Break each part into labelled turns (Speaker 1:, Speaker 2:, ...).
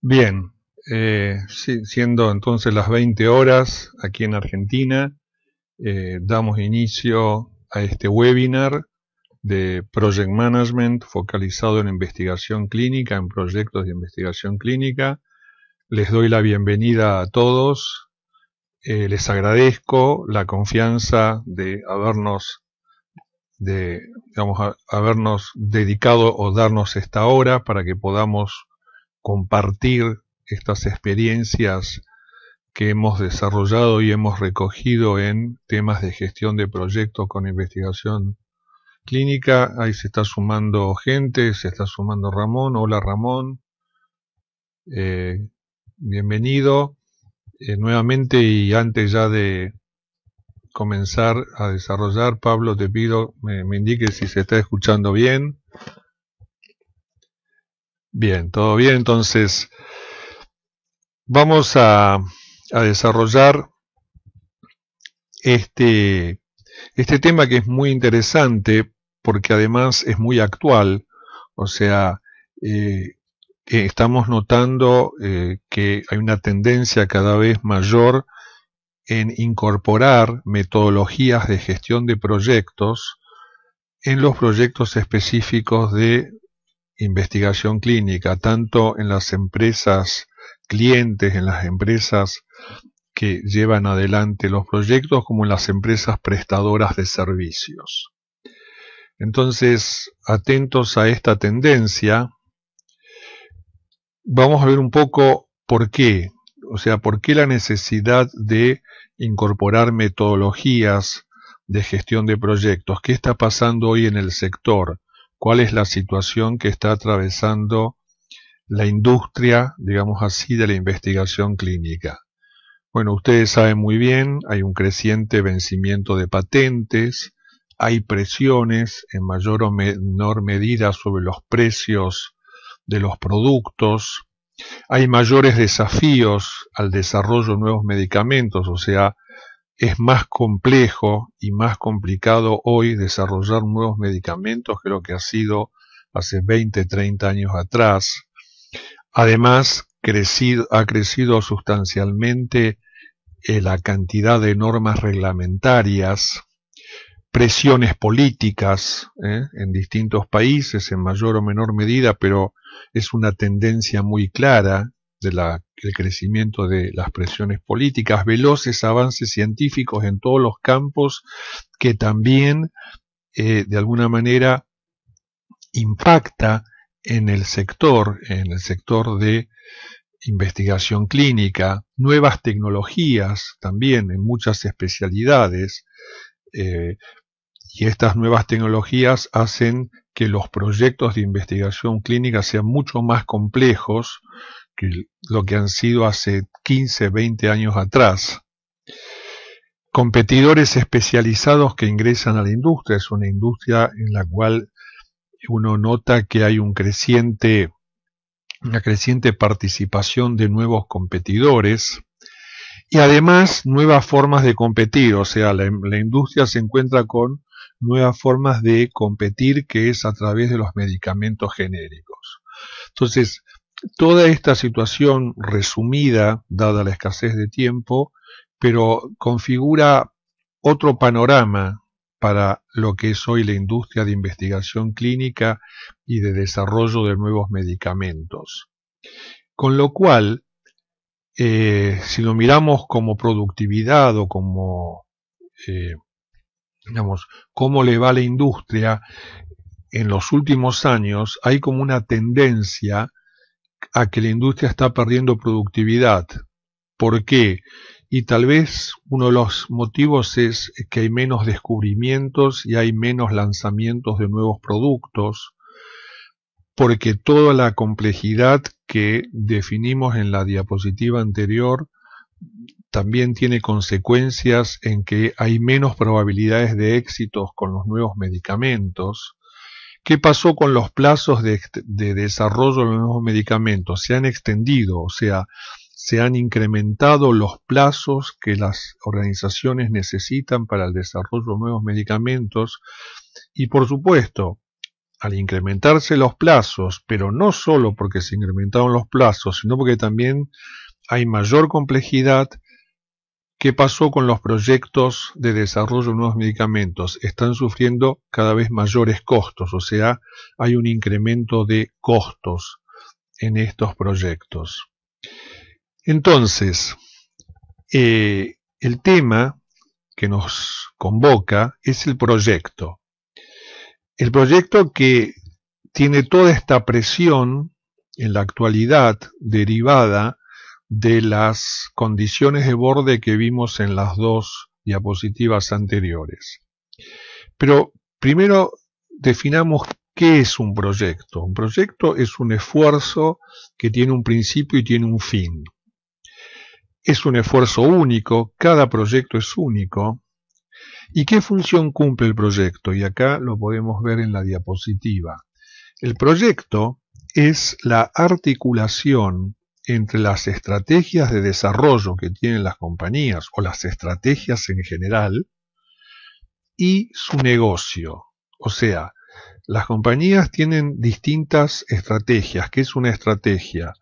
Speaker 1: Bien, eh, siendo entonces las 20 horas aquí en Argentina, eh, damos inicio a este webinar de Project Management focalizado en investigación clínica, en proyectos de investigación clínica. Les doy la bienvenida a todos. Eh, les agradezco la confianza de habernos de habernos dedicado o darnos esta hora para que podamos compartir estas experiencias que hemos desarrollado y hemos recogido en temas de gestión de proyectos con investigación clínica. Ahí se está sumando gente, se está sumando Ramón. Hola Ramón, eh, bienvenido eh, nuevamente y antes ya de comenzar a desarrollar, Pablo, te pido, me, me indique si se está escuchando bien. Bien, todo bien. Entonces, vamos a, desarrollar este, este tema que es muy interesante porque además es muy actual. O sea, eh, estamos notando eh, que hay una tendencia cada vez mayor en incorporar metodologías de gestión de proyectos en los proyectos específicos de investigación clínica, tanto en las empresas clientes, en las empresas que llevan adelante los proyectos, como en las empresas prestadoras de servicios. Entonces, atentos a esta tendencia, vamos a ver un poco por qué, o sea, por qué la necesidad de incorporar metodologías de gestión de proyectos, qué está pasando hoy en el sector, cuál es la situación que está atravesando la industria, digamos así, de la investigación clínica. Bueno, ustedes saben muy bien, hay un creciente vencimiento de patentes, hay presiones en mayor o menor medida sobre los precios de los productos, hay mayores desafíos al desarrollo de nuevos medicamentos, o sea, es más complejo y más complicado hoy desarrollar nuevos medicamentos que lo que ha sido hace 20, 30 años atrás. Además, ha crecido sustancialmente eh, la cantidad de normas reglamentarias, presiones políticas eh, en distintos países en mayor o menor medida, pero es una tendencia muy clara del crecimiento de las presiones políticas, veloces avances científicos en todos los campos que también eh, de alguna manera impacta en el sector, en el sector de investigación clínica, nuevas tecnologías también en muchas especialidades, eh, y estas nuevas tecnologías hacen que los proyectos de investigación clínica sean mucho más complejos, lo que han sido hace 15, 20 años atrás. Competidores especializados que ingresan a la industria, es una industria en la cual uno nota que hay un creciente, una creciente participación de nuevos competidores y además nuevas formas de competir, o sea, la industria se encuentra con nuevas formas de competir que es a través de los medicamentos genéricos. Entonces, Toda esta situación resumida, dada la escasez de tiempo, pero configura otro panorama para lo que es hoy la industria de investigación clínica y de desarrollo de nuevos medicamentos. Con lo cual, eh, si lo miramos como productividad o como, eh, digamos, cómo le va la industria, en los últimos años hay como una tendencia a que la industria está perdiendo productividad. ¿Por qué? Y tal vez uno de los motivos es que hay menos descubrimientos y hay menos lanzamientos de nuevos productos, porque toda la complejidad que definimos en la diapositiva anterior también tiene consecuencias en que hay menos probabilidades de éxitos con los nuevos medicamentos ¿Qué pasó con los plazos este, de, desarrollo de los nuevos medicamentos? Se han extendido, o sea, se han incrementado los plazos que las organizaciones necesitan para el desarrollo de nuevos medicamentos y por supuesto, al incrementarse los plazos, pero no solo porque se incrementaron los plazos, sino porque también hay mayor complejidad ¿Qué pasó con los proyectos de desarrollo de nuevos medicamentos? Están sufriendo cada vez mayores costos, o sea, hay un incremento de costos en estos proyectos. Entonces, eh, el tema que nos convoca es el proyecto. El proyecto que tiene toda esta presión en la actualidad derivada de las condiciones de borde que vimos en las dos diapositivas anteriores. Pero primero definamos qué es un proyecto. Un proyecto es un esfuerzo que tiene un principio y tiene un fin. Es un esfuerzo único, cada proyecto es único. ¿Y qué función cumple el proyecto? Y acá lo podemos ver en la diapositiva. El proyecto es la articulación entre las estrategias de desarrollo que tienen las compañías o las estrategias en general y su negocio. O sea, las compañías tienen distintas estrategias. ¿Qué es una estrategia?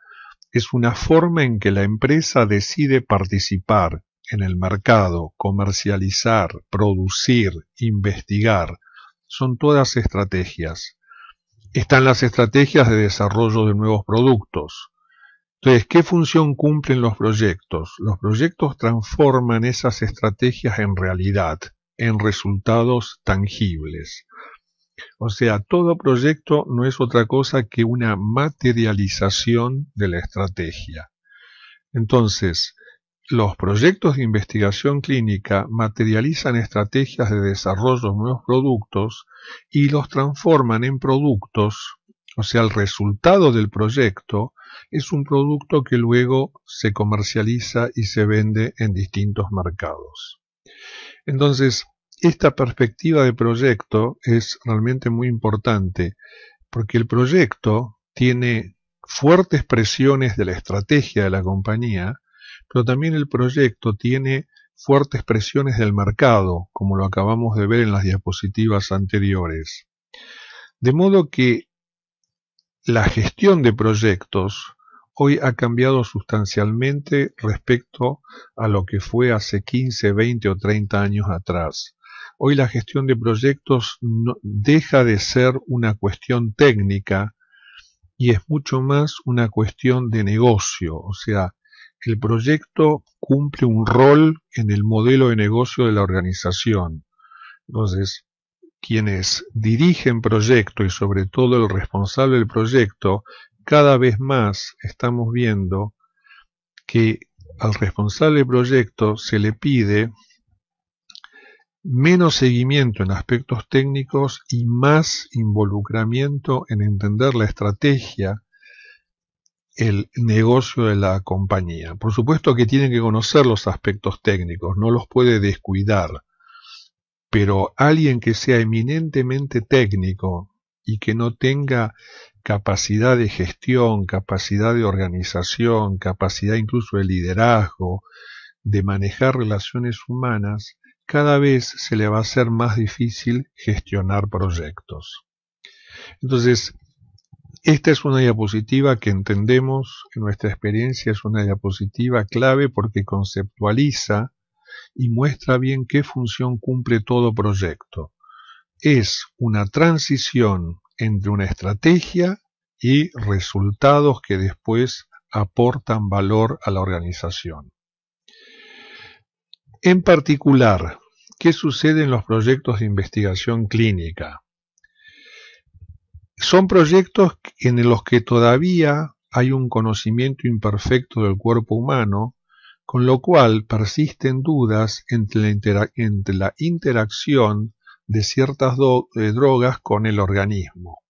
Speaker 1: Es una forma en que la empresa decide participar en el mercado, comercializar, producir, investigar. Son todas estrategias. Están las estrategias de desarrollo de nuevos productos entonces, ¿qué función cumplen los proyectos? Los proyectos transforman esas estrategias en realidad, en resultados tangibles. O sea, todo proyecto no es otra cosa que una materialización de la estrategia. Entonces, los proyectos de investigación clínica materializan estrategias de desarrollo de nuevos productos y los transforman en productos, o sea, el resultado del proyecto es un producto que luego se comercializa y se vende en distintos mercados. Entonces, esta perspectiva de proyecto es realmente muy importante porque el proyecto tiene fuertes presiones de la estrategia de la compañía, pero también el proyecto tiene fuertes presiones del mercado, como lo acabamos de ver en las diapositivas anteriores. De modo que la gestión de proyectos hoy ha cambiado sustancialmente respecto a lo que fue hace 15, 20 o 30 años atrás. Hoy la gestión de proyectos deja de ser una cuestión técnica y es mucho más una cuestión de negocio, o sea, el proyecto cumple un rol en el modelo de negocio de la organización. Entonces, quienes dirigen proyecto y sobre todo el responsable del proyecto, cada vez más estamos viendo que al responsable del proyecto se le pide menos seguimiento en aspectos técnicos y más involucramiento en entender la estrategia, el negocio de la compañía. Por supuesto que tienen que conocer los aspectos técnicos, no los puede descuidar, pero alguien que sea eminentemente técnico y que no tenga capacidad de gestión, capacidad de organización, capacidad incluso de liderazgo, de manejar relaciones humanas, cada vez se le va a hacer más difícil gestionar proyectos. Entonces, esta es una diapositiva que entendemos, en nuestra experiencia es una diapositiva clave porque conceptualiza y muestra bien qué función cumple todo proyecto. Es una transición entre una estrategia y resultados que después aportan valor a la organización. En particular, ¿qué sucede en los proyectos de investigación clínica? Son proyectos en los que todavía hay un conocimiento imperfecto del cuerpo humano con lo cual persisten dudas entre la, interacción de ciertas drogas con el organismo.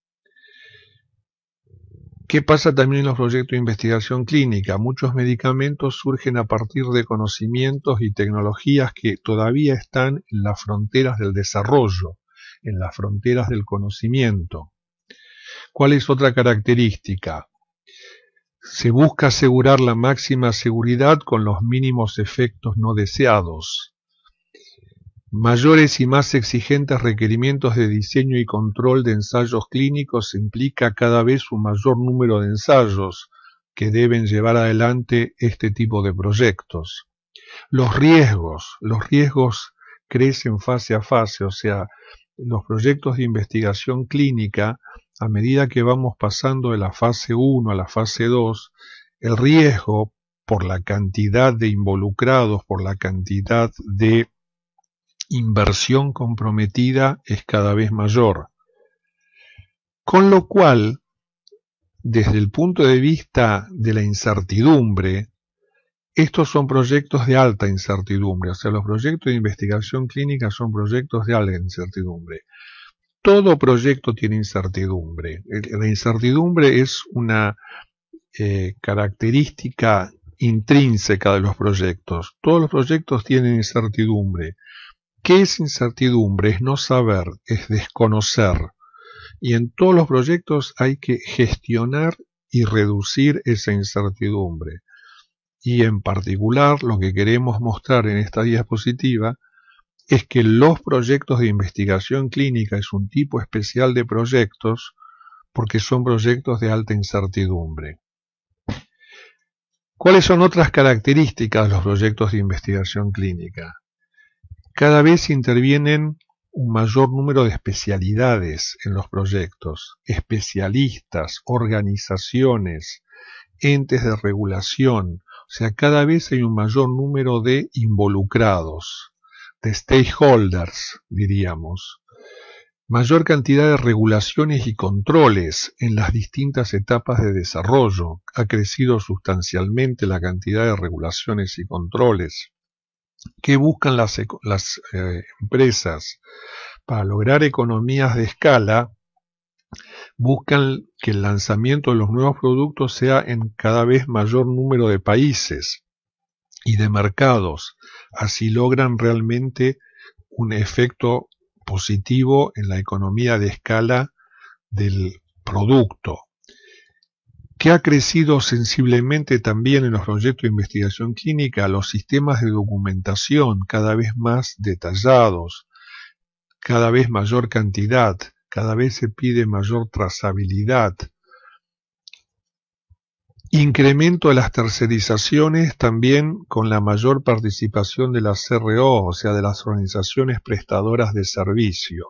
Speaker 1: ¿Qué pasa también en los proyectos de investigación clínica? Muchos medicamentos surgen a partir de conocimientos y tecnologías que todavía están en las fronteras del desarrollo, en las fronteras del conocimiento. ¿Cuál es otra característica? Se busca asegurar la máxima seguridad con los mínimos efectos no deseados. Mayores y más exigentes requerimientos de diseño y control de ensayos clínicos implica cada vez un mayor número de ensayos que deben llevar adelante este tipo de proyectos. Los riesgos, los riesgos crecen fase a fase, o sea, los proyectos de investigación clínica a medida que vamos pasando de la fase 1 a la fase 2, el riesgo por la cantidad de involucrados, por la cantidad de inversión comprometida es cada vez mayor. Con lo cual, desde el punto de vista de la incertidumbre, estos son proyectos de alta incertidumbre, o sea, los proyectos de investigación clínica son proyectos de alta incertidumbre todo proyecto tiene incertidumbre. La incertidumbre es una eh, característica intrínseca de los proyectos. Todos los proyectos tienen incertidumbre. ¿Qué es incertidumbre? Es no saber, es desconocer. Y en todos los proyectos hay que gestionar y reducir esa incertidumbre. Y en particular lo que queremos mostrar en esta diapositiva es que los proyectos de investigación clínica es un tipo especial de proyectos porque son proyectos de alta incertidumbre. ¿Cuáles son otras características de los proyectos de investigación clínica? Cada vez intervienen un mayor número de especialidades en los proyectos, especialistas, organizaciones, entes de regulación, o sea, cada vez hay un mayor número de involucrados stakeholders, diríamos, mayor cantidad de regulaciones y controles en las distintas etapas de desarrollo. Ha crecido sustancialmente la cantidad de regulaciones y controles. que buscan las, eh, empresas? Para lograr economías de escala, buscan que el lanzamiento de los nuevos productos sea en cada vez mayor número de países y de mercados. Así logran realmente un efecto positivo en la economía de escala del producto, que ha crecido sensiblemente también en los proyectos de investigación clínica los sistemas de documentación cada vez más detallados, cada vez mayor cantidad, cada vez se pide mayor trazabilidad, Incremento a las tercerizaciones también con la mayor participación de las CRO, o sea, de las organizaciones prestadoras de servicio.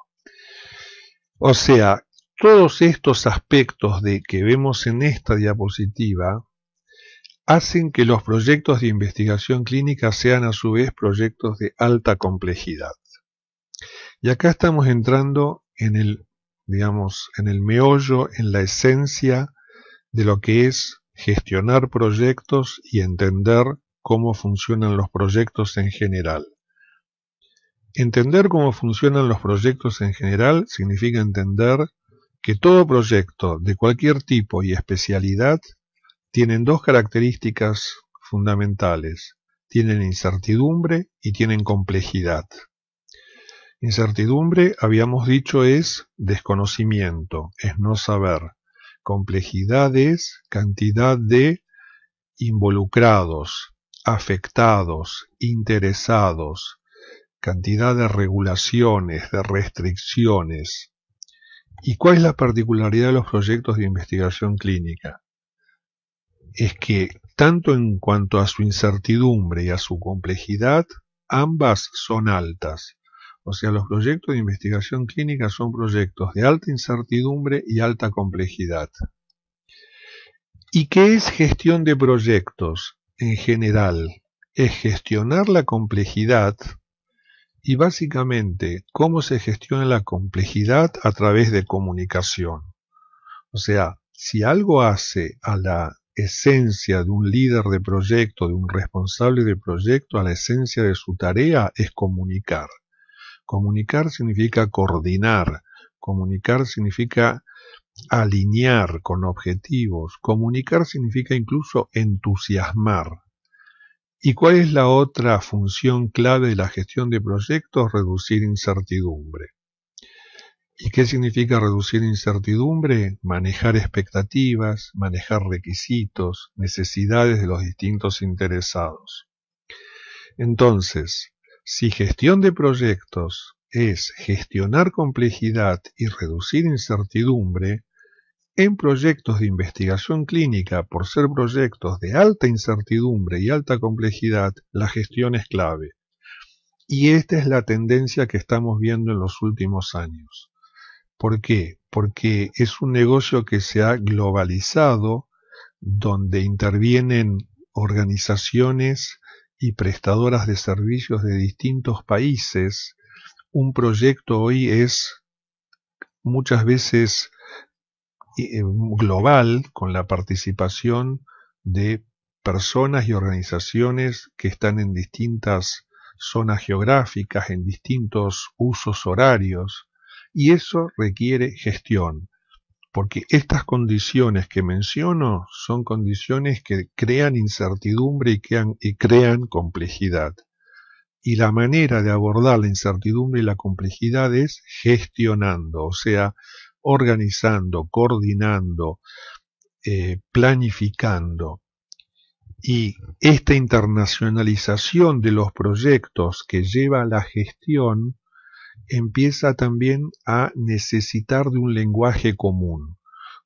Speaker 1: O sea, todos estos aspectos de que vemos en esta diapositiva hacen que los proyectos de investigación clínica sean a su vez proyectos de alta complejidad. Y acá estamos entrando en el, digamos, en el meollo, en la esencia de lo que es gestionar proyectos y entender cómo funcionan los proyectos en general. Entender cómo funcionan los proyectos en general significa entender que todo proyecto de cualquier tipo y especialidad tienen dos características fundamentales. Tienen incertidumbre y tienen complejidad. Incertidumbre, habíamos dicho, es desconocimiento, es no saber complejidades, cantidad de involucrados, afectados, interesados, cantidad de regulaciones, de restricciones. ¿Y cuál es la particularidad de los proyectos de investigación clínica? Es que, tanto en cuanto a su incertidumbre y a su complejidad, ambas son altas. O sea, los proyectos de investigación clínica son proyectos de alta incertidumbre y alta complejidad. ¿Y qué es gestión de proyectos en general? Es gestionar la complejidad y básicamente cómo se gestiona la complejidad a través de comunicación. O sea, si algo hace a la esencia de un líder de proyecto, de un responsable de proyecto, a la esencia de su tarea es comunicar. Comunicar significa coordinar, comunicar significa alinear con objetivos, comunicar significa incluso entusiasmar. ¿Y cuál es la otra función clave de la gestión de proyectos? Reducir incertidumbre. ¿Y qué significa reducir incertidumbre? Manejar expectativas, manejar requisitos, necesidades de los distintos interesados. Entonces, si gestión de proyectos es gestionar complejidad y reducir incertidumbre, en proyectos de investigación clínica, por ser proyectos de alta incertidumbre y alta complejidad, la gestión es clave. Y esta es la tendencia que estamos viendo en los últimos años. ¿Por qué? Porque es un negocio que se ha globalizado, donde intervienen organizaciones y prestadoras de servicios de distintos países, un proyecto hoy es muchas veces eh, global con la participación de personas y organizaciones que están en distintas zonas geográficas, en distintos usos horarios, y eso requiere gestión porque estas condiciones que menciono son condiciones que crean incertidumbre y crean, complejidad. Y la manera de abordar la incertidumbre y la complejidad es gestionando, o sea, organizando, coordinando, eh, planificando. Y esta internacionalización de los proyectos que lleva a la gestión empieza también a necesitar de un lenguaje común,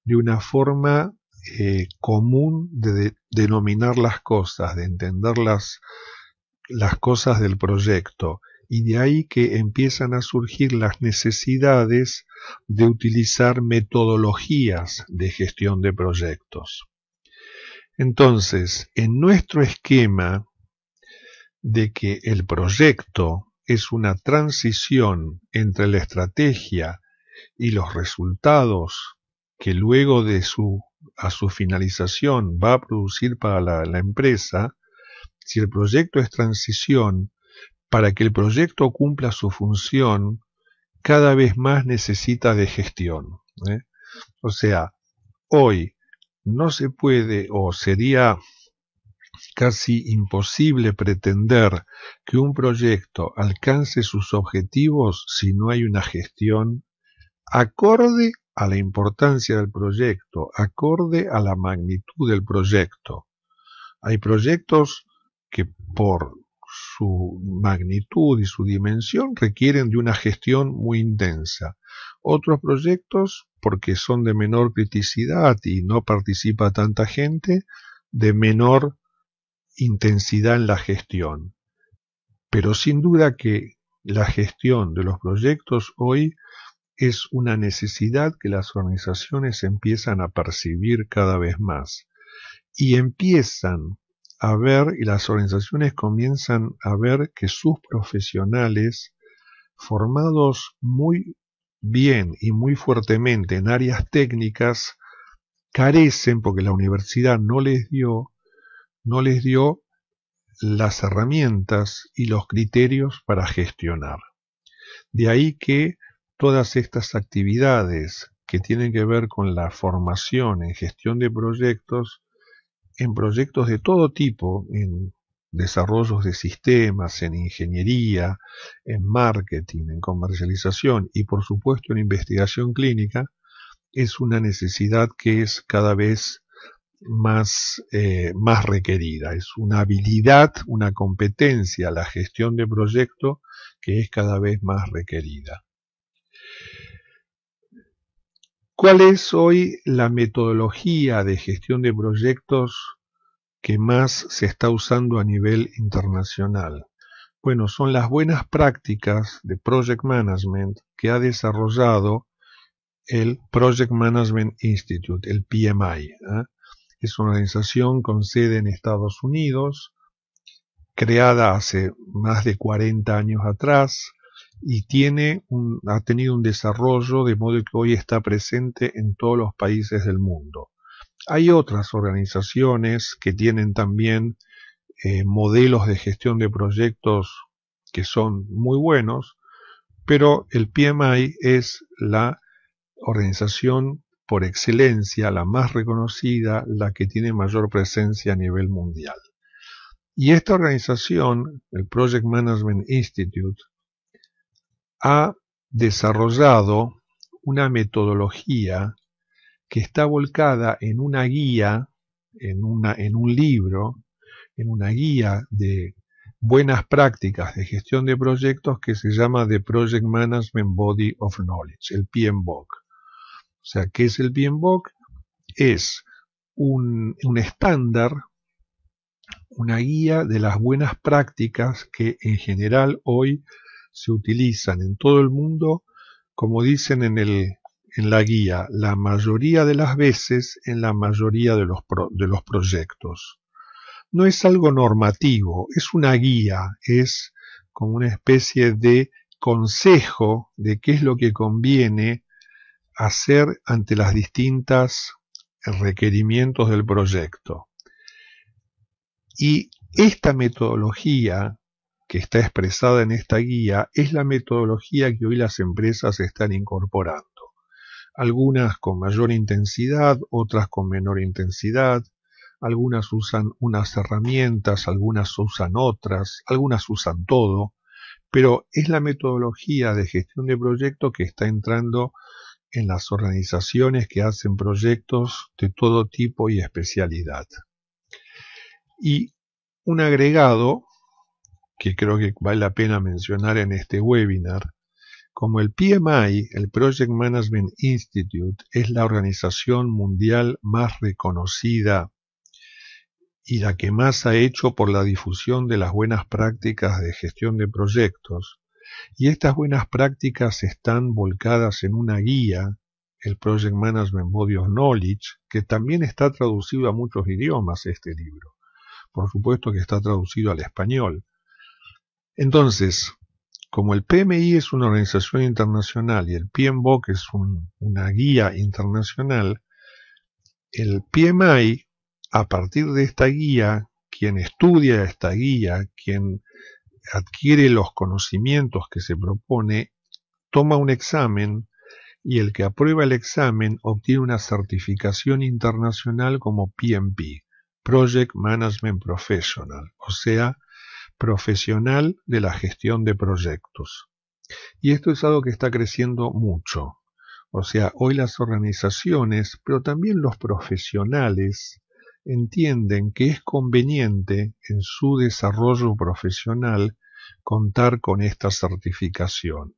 Speaker 1: de una forma eh, común de, denominar las cosas, de entender las cosas del proyecto. Y de ahí que empiezan a surgir las necesidades de utilizar metodologías de gestión de proyectos. Entonces, en nuestro esquema de que el proyecto es una transición entre la estrategia y los resultados que luego de su a su finalización va a producir para la, empresa, si el proyecto es transición, para que el proyecto cumpla su función, cada vez más necesita de gestión. ¿eh? O sea, hoy no se puede o sería casi imposible pretender que un proyecto alcance sus objetivos si no hay una gestión acorde a la importancia del proyecto, acorde a la magnitud del proyecto. Hay proyectos que por su magnitud y su dimensión requieren de una gestión muy intensa. Otros proyectos, porque son de menor criticidad y no participa tanta gente, de menor intensidad en la gestión. Pero sin duda que la gestión de los proyectos hoy es una necesidad que las organizaciones empiezan a percibir cada vez más. Y empiezan a ver, y las organizaciones comienzan a ver que sus profesionales, formados muy bien y muy fuertemente en áreas técnicas, carecen, porque la universidad no les dio, no les dio las herramientas y los criterios para gestionar. De ahí que todas estas actividades que tienen que ver con la formación en gestión de proyectos, en proyectos de todo tipo, en desarrollos de sistemas, en ingeniería, en marketing, en comercialización y por supuesto en investigación clínica, es una necesidad que es cada vez más, eh, más requerida. Es una habilidad, una competencia, la gestión de proyecto que es cada vez más requerida. ¿Cuál es hoy la metodología de gestión de proyectos que más se está usando a nivel internacional? Bueno, son las buenas prácticas de Project Management que ha desarrollado el Project Management Institute, el PMI. ¿eh? es una organización con sede en Estados Unidos, creada hace más de 40 años atrás y tiene un, ha tenido un desarrollo de modo que hoy está presente en todos los países del mundo. Hay otras organizaciones que tienen también eh, modelos de gestión de proyectos que son muy buenos, pero el PMI es la organización por excelencia, la más reconocida, la que tiene mayor presencia a nivel mundial. Y esta organización, el Project Management Institute, ha desarrollado una metodología que está volcada en una guía, en, una, en un libro, en una guía de buenas prácticas de gestión de proyectos que se llama The Project Management Body of Knowledge, el PMBOK. O sea, ¿qué es el BMBOK? Es un, un estándar, una guía de las buenas prácticas que en general hoy se utilizan en todo el mundo, como dicen en, el, en la guía, la mayoría de las veces en la mayoría de los, de los proyectos. No es algo normativo, es una guía, es como una especie de consejo de qué es lo que conviene hacer ante las distintas requerimientos del proyecto. Y esta metodología que está expresada en esta guía es la metodología que hoy las empresas están incorporando. Algunas con mayor intensidad, otras con menor intensidad, algunas usan unas herramientas, algunas usan otras, algunas usan todo, pero es la metodología de gestión de proyecto que está entrando en las organizaciones que hacen proyectos de todo tipo y especialidad. Y un agregado que creo que vale la pena mencionar en este webinar, como el PMI, el Project Management Institute, es la organización mundial más reconocida y la que más ha hecho por la difusión de las buenas prácticas de gestión de proyectos, y estas buenas prácticas están volcadas en una guía, el Project Management Body of Knowledge, que también está traducido a muchos idiomas este libro. Por supuesto que está traducido al español. Entonces, como el PMI es una organización internacional y el PMBOK es una guía internacional, el PMI, a partir de esta guía, quien estudia esta guía, quien adquiere los conocimientos que se propone, toma un examen y el que aprueba el examen obtiene una certificación internacional como PMP, Project Management Professional, o sea, profesional de la gestión de proyectos. Y esto es algo que está creciendo mucho. O sea, hoy las organizaciones, pero también los profesionales, entienden que es conveniente en su desarrollo profesional contar con esta certificación.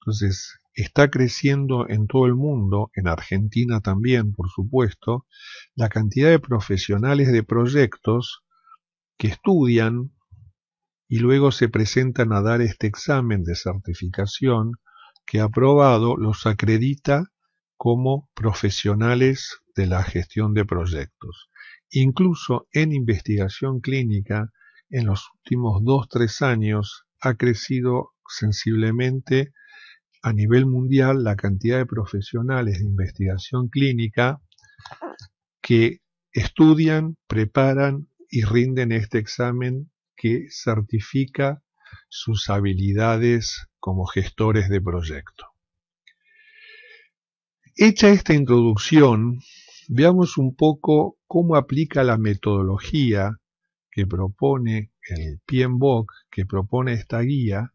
Speaker 1: Entonces, está creciendo en todo el mundo, en Argentina también, por supuesto, la cantidad de profesionales de proyectos que estudian y luego se presentan a dar este examen de certificación que aprobado los acredita como profesionales de la gestión de proyectos. Incluso en investigación clínica, en los últimos 2-3 años ha crecido sensiblemente a nivel mundial la cantidad de profesionales de investigación clínica que estudian, preparan y rinden este examen que certifica sus habilidades como gestores de proyecto. Hecha esta introducción, veamos un poco cómo aplica la metodología que propone el PMBOK, que propone esta guía,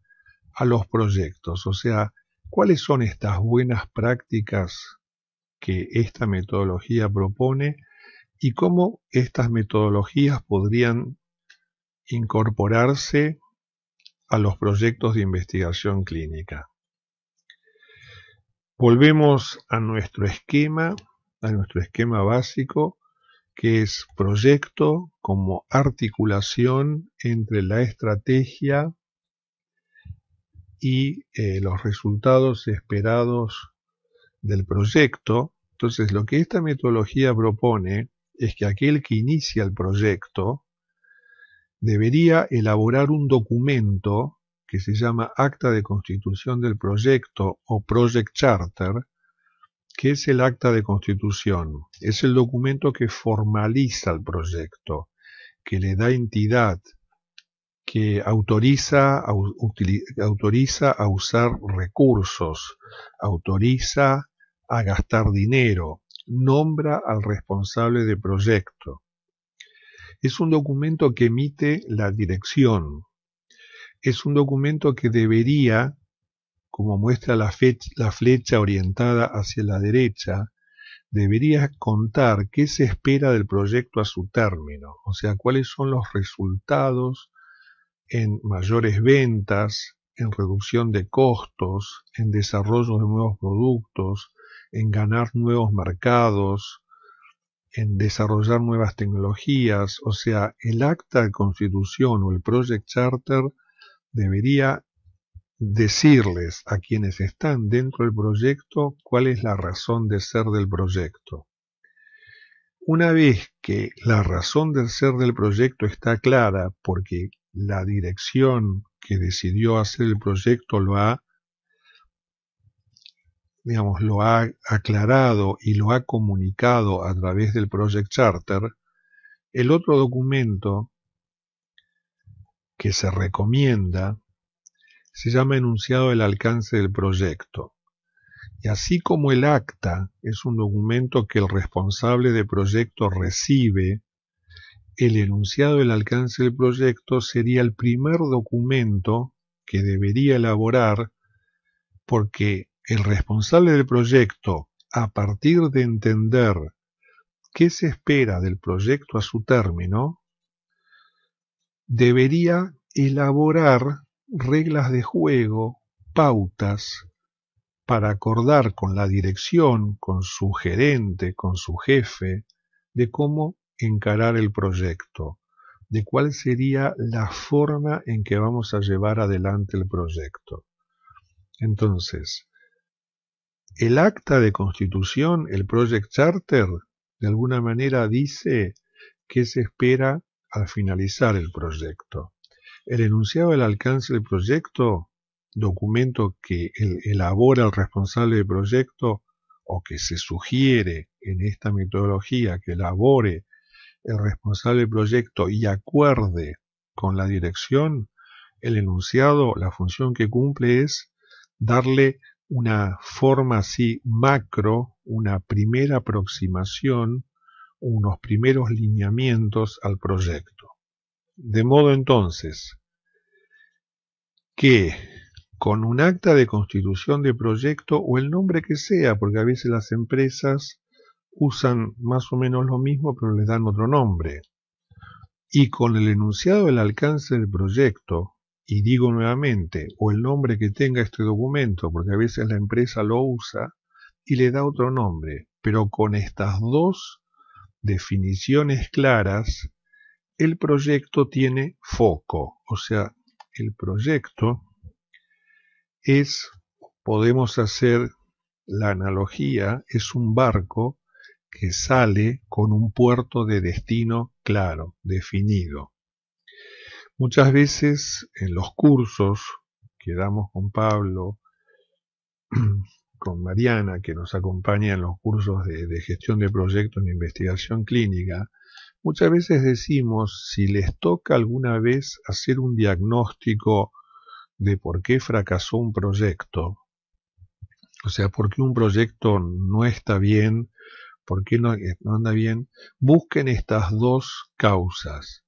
Speaker 1: a los proyectos. O sea, ¿cuáles son estas buenas prácticas que esta metodología propone y cómo estas metodologías podrían incorporarse a los proyectos de investigación clínica? Volvemos a nuestro esquema a nuestro esquema básico, que es proyecto como articulación entre la estrategia y eh, los resultados esperados del proyecto. Entonces, lo que esta metodología propone es que aquel que inicia el proyecto debería elaborar un documento que se llama Acta de Constitución del Proyecto o Project Charter, ¿Qué es el acta de constitución. Es el documento que formaliza el proyecto, que le da entidad, que autoriza a, autoriza a usar recursos, autoriza a gastar dinero, nombra al responsable de proyecto. Es un documento que emite la dirección. Es un documento que debería como muestra la, flecha orientada hacia la derecha, debería contar qué se espera del proyecto a su término, o sea, cuáles son los resultados en mayores ventas, en reducción de costos, en desarrollo de nuevos productos, en ganar nuevos mercados, en desarrollar nuevas tecnologías, o sea, el acta de constitución o el Project Charter debería decirles a quienes están dentro del proyecto cuál es la razón de ser del proyecto. Una vez que la razón de ser del proyecto está clara, porque la dirección que decidió hacer el proyecto lo ha, lo ha aclarado y lo ha comunicado a través del Project Charter, el otro documento que se recomienda se llama enunciado del alcance del proyecto. Y así como el acta es un documento que el responsable de proyecto recibe, el enunciado del alcance del proyecto sería el primer documento que debería elaborar porque el responsable del proyecto, a partir de entender qué se espera del proyecto a su término, debería elaborar reglas de juego, pautas, para acordar con la dirección, con su gerente, con su jefe, de cómo encarar el proyecto, de cuál sería la forma en que vamos a llevar adelante el proyecto. Entonces, el acta de constitución, el Project Charter, de alguna manera dice qué se espera al finalizar el proyecto el enunciado del alcance del proyecto, documento que elabora el responsable del proyecto o que se sugiere en esta metodología que elabore el responsable del proyecto y acuerde con la dirección, el enunciado, la función que cumple es darle una forma así macro, una primera aproximación, unos primeros lineamientos al proyecto. De modo entonces que con un acta de constitución de proyecto o el nombre que sea, porque a veces las empresas usan más o menos lo mismo pero les dan otro nombre, y con el enunciado del alcance del proyecto, y digo nuevamente, o el nombre que tenga este documento, porque a veces la empresa lo usa y le da otro nombre, pero con estas dos definiciones claras el proyecto tiene foco, o sea, el proyecto es, podemos hacer la analogía, es un barco que sale con un puerto de destino claro, definido. Muchas veces en los cursos que damos con Pablo, con Mariana, que nos acompaña en los cursos de, gestión de proyectos en investigación clínica, Muchas veces decimos, si les toca alguna vez hacer un diagnóstico de por qué fracasó un proyecto, o sea, por qué un proyecto no está bien, por qué no, eh, no anda bien, busquen estas dos causas.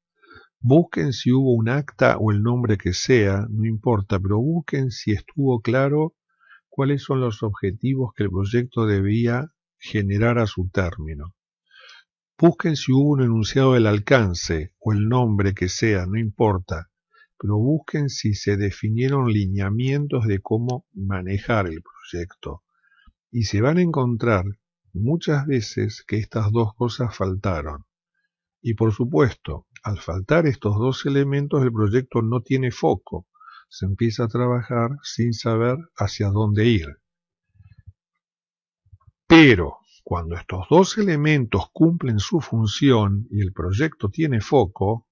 Speaker 1: Busquen si hubo un acta o el nombre que sea, no importa, pero busquen si estuvo claro cuáles son los objetivos que el proyecto debía generar a su término. Busquen si hubo un enunciado del alcance, o el nombre que sea, no importa, pero busquen si se definieron lineamientos de cómo manejar el proyecto. Y se van a encontrar muchas veces que estas dos cosas faltaron. Y por supuesto, al faltar estos dos elementos, el proyecto no tiene foco. Se empieza a trabajar sin saber hacia dónde ir. Pero cuando estos dos elementos cumplen su función y el proyecto tiene foco,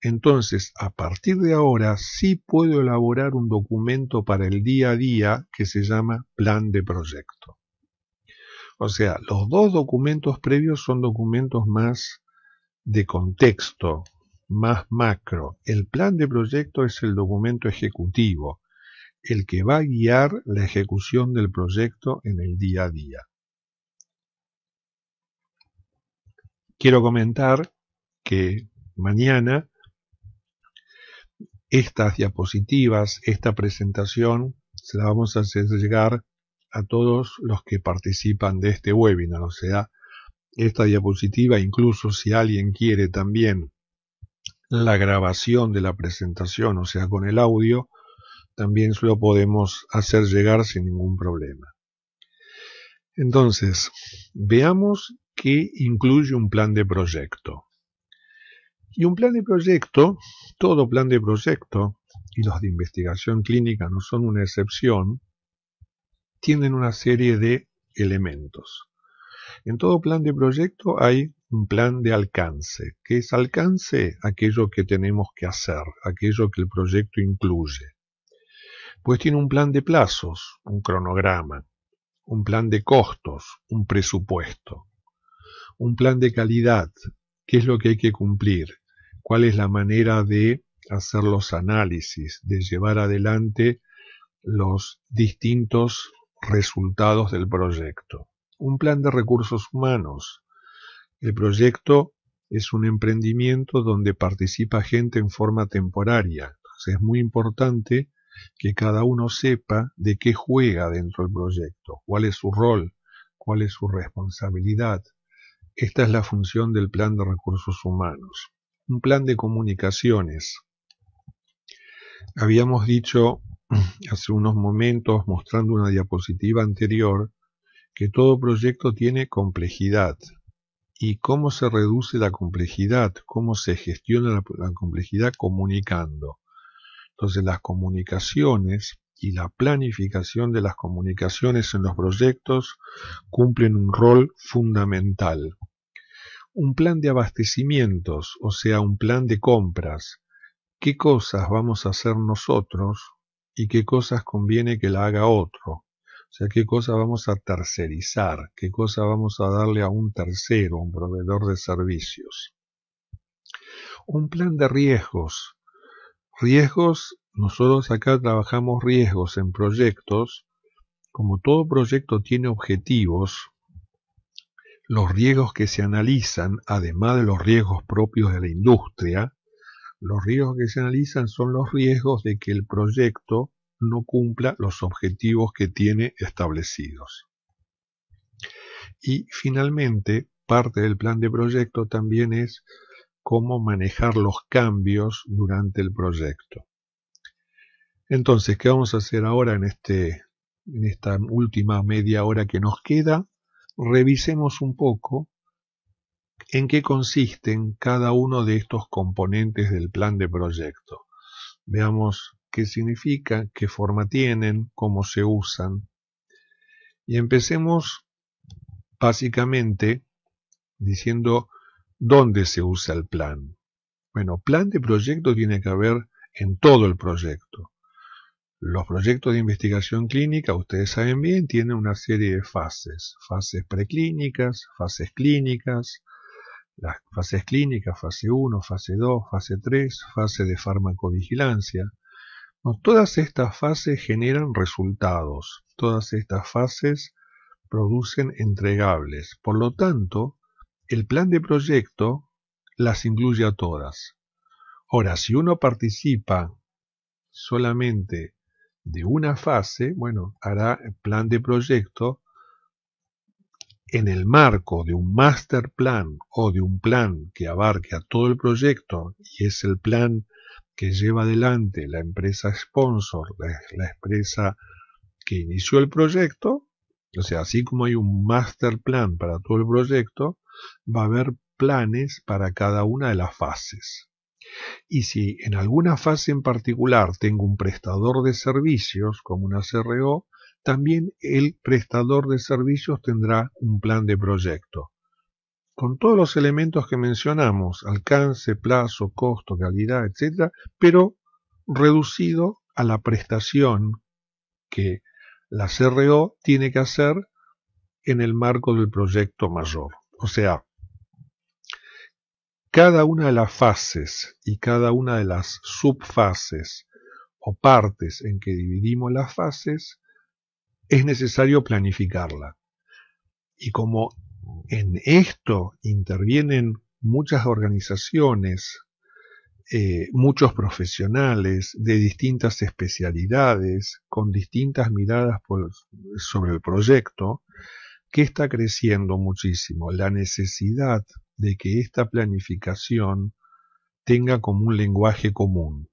Speaker 1: entonces a partir de ahora sí puedo elaborar un documento para el día a día que se llama plan de proyecto. O sea, los dos documentos previos son documentos más de contexto, más macro. El plan de proyecto es el documento ejecutivo, el que va a guiar la ejecución del proyecto en el día a día. quiero comentar que mañana estas diapositivas, esta presentación, se la vamos a hacer llegar a todos los que participan de este webinar. O sea, esta diapositiva, incluso si alguien quiere también la grabación de la presentación, o sea, con el audio, también se lo podemos hacer llegar sin ningún problema. Entonces, veamos que incluye un plan de proyecto. Y un plan de proyecto, todo plan de proyecto, y los de investigación clínica no son una excepción, tienen una serie de elementos. En todo plan de proyecto hay un plan de alcance, que es alcance aquello que tenemos que hacer, aquello que el proyecto incluye. Pues tiene un plan de plazos, un cronograma, un plan de costos, un presupuesto un plan de calidad, qué es lo que hay que cumplir, cuál es la manera de hacer los análisis, de llevar adelante los distintos resultados del proyecto. Un plan de recursos humanos. El proyecto es un emprendimiento donde participa gente en forma temporaria. Entonces es muy importante que cada uno sepa de qué juega dentro del proyecto, cuál es su rol, cuál es su responsabilidad, esta es la función del Plan de Recursos Humanos, un plan de comunicaciones. Habíamos dicho hace unos momentos, mostrando una diapositiva anterior, que todo proyecto tiene complejidad. ¿Y cómo se reduce la complejidad? ¿Cómo se gestiona la, complejidad comunicando? Entonces las comunicaciones y la planificación de las comunicaciones en los proyectos cumplen un rol fundamental. Un plan de abastecimientos, o sea, un plan de compras. ¿Qué cosas vamos a hacer nosotros y qué cosas conviene que la haga otro? O sea, qué cosas vamos a tercerizar, qué cosas vamos a darle a un tercero, un proveedor de servicios. Un plan de riesgos. Riesgos nosotros acá trabajamos riesgos en proyectos. Como todo proyecto tiene objetivos, los riesgos que se analizan, además de los riesgos propios de la industria, los riesgos que se analizan son los riesgos de que el proyecto no cumpla los objetivos que tiene establecidos. Y finalmente, parte del plan de proyecto también es cómo manejar los cambios durante el proyecto. Entonces, ¿qué vamos a hacer ahora en, este, en esta última media hora que nos queda? Revisemos un poco en qué consisten cada uno de estos componentes del plan de proyecto. Veamos qué significa, qué forma tienen, cómo se usan. Y empecemos básicamente diciendo dónde se usa el plan. Bueno, plan de proyecto tiene que haber en todo el proyecto. Los proyectos de investigación clínica, ustedes saben bien, tienen una serie de fases. Fases preclínicas, fases clínicas, las fases clínicas, fase 1, fase 2, fase 3, fase de farmacovigilancia. todas estas fases generan resultados, todas estas fases producen entregables. Por lo tanto, el plan de proyecto las incluye a todas. Ahora, si uno participa solamente de una fase, bueno, hará el plan de proyecto en el marco de un master plan o de un plan que abarque a todo el proyecto y es el plan que lleva adelante la empresa sponsor, la, la empresa que inició el proyecto, o sea, así como hay un master plan para todo el proyecto, va a haber planes para cada una de las fases. Y si en alguna fase en particular tengo un prestador de servicios, como una CRO, también el prestador de servicios tendrá un plan de proyecto. Con todos los elementos que mencionamos, alcance, plazo, costo, calidad, etc., pero reducido a la prestación que la CRO tiene que hacer en el marco del proyecto mayor. O sea, cada una de las fases y cada una de las subfases o partes en que dividimos las fases es necesario planificarla. Y como en esto intervienen muchas organizaciones, eh, muchos profesionales de distintas especialidades, con distintas miradas sobre el proyecto, que está creciendo muchísimo la necesidad de que esta planificación tenga como un lenguaje común.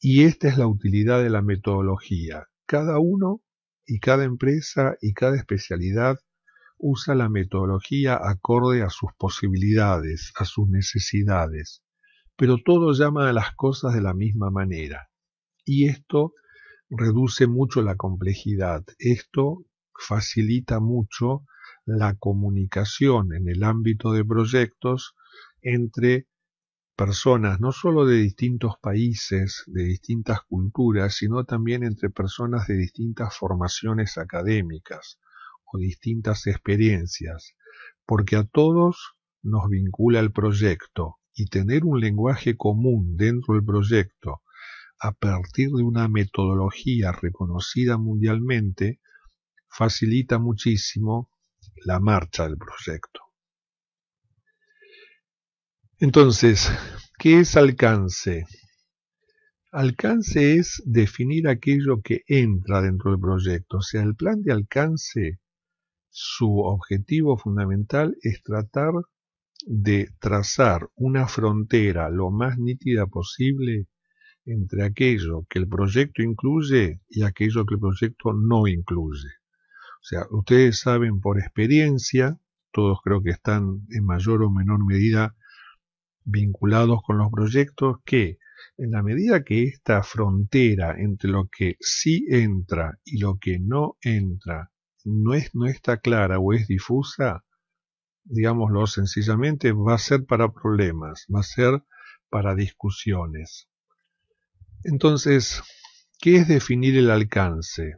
Speaker 1: Y esta es la utilidad de la metodología. Cada uno y cada empresa y cada especialidad usa la metodología acorde a sus posibilidades, a sus necesidades, pero todo llama a las cosas de la misma manera. Y esto reduce mucho la complejidad, esto facilita mucho la comunicación en el ámbito de proyectos entre personas no solo de distintos países, de distintas culturas, sino también entre personas de distintas formaciones académicas o distintas experiencias, porque a todos nos vincula el proyecto y tener un lenguaje común dentro del proyecto a partir de una metodología reconocida mundialmente facilita muchísimo la marcha del proyecto. Entonces, ¿qué es alcance? Alcance es definir aquello que entra dentro del proyecto. O sea, el plan de alcance, su objetivo fundamental es tratar de trazar una frontera lo más nítida posible entre aquello que el proyecto incluye y aquello que el proyecto no incluye. O sea, ustedes saben por experiencia, todos creo que están en mayor o menor medida vinculados con los proyectos, que en la medida que esta frontera entre lo que sí entra y lo que no entra no, no está clara o es difusa, digámoslo sencillamente, va a ser para problemas, va a ser para discusiones. Entonces, ¿qué es definir el alcance?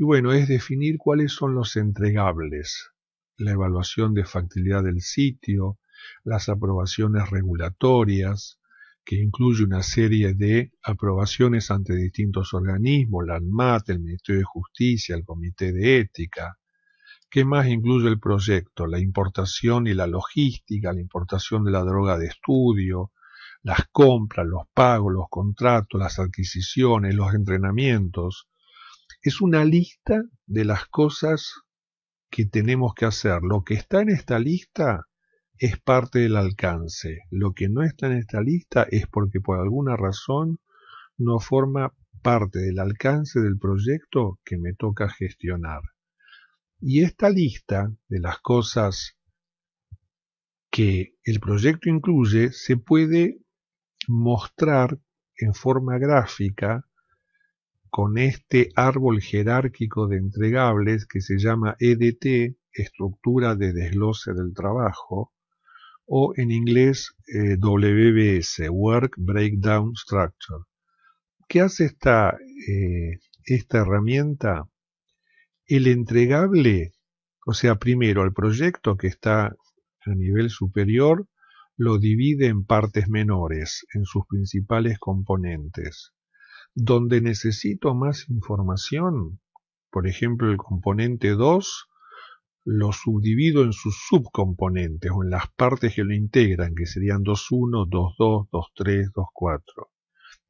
Speaker 1: Y bueno, es definir cuáles son los entregables, la evaluación de factibilidad del sitio, las aprobaciones regulatorias, que incluye una serie de aprobaciones ante distintos organismos, la ANMAT, el Ministerio de Justicia, el Comité de Ética. ¿Qué más incluye el proyecto? La importación y la logística, la importación de la droga de estudio, las compras, los pagos, los contratos, las adquisiciones, los entrenamientos, es una lista de las cosas que tenemos que hacer. Lo que está en esta lista es parte del alcance. Lo que no está en esta lista es porque por alguna razón no forma parte del alcance del proyecto que me toca gestionar. Y esta lista de las cosas que el proyecto incluye se puede mostrar en forma gráfica con este árbol jerárquico de entregables que se llama EDT, estructura de desglose del trabajo, o en inglés eh, WBS, Work Breakdown Structure. ¿Qué hace eh, esta herramienta? El entregable, o sea, primero el proyecto que está a nivel superior, lo divide en partes menores, en sus principales componentes donde necesito más información. Por ejemplo, el componente 2 lo subdivido en sus subcomponentes o en las partes que lo integran, que serían 2.1, 2.2, 2.3, 2.4.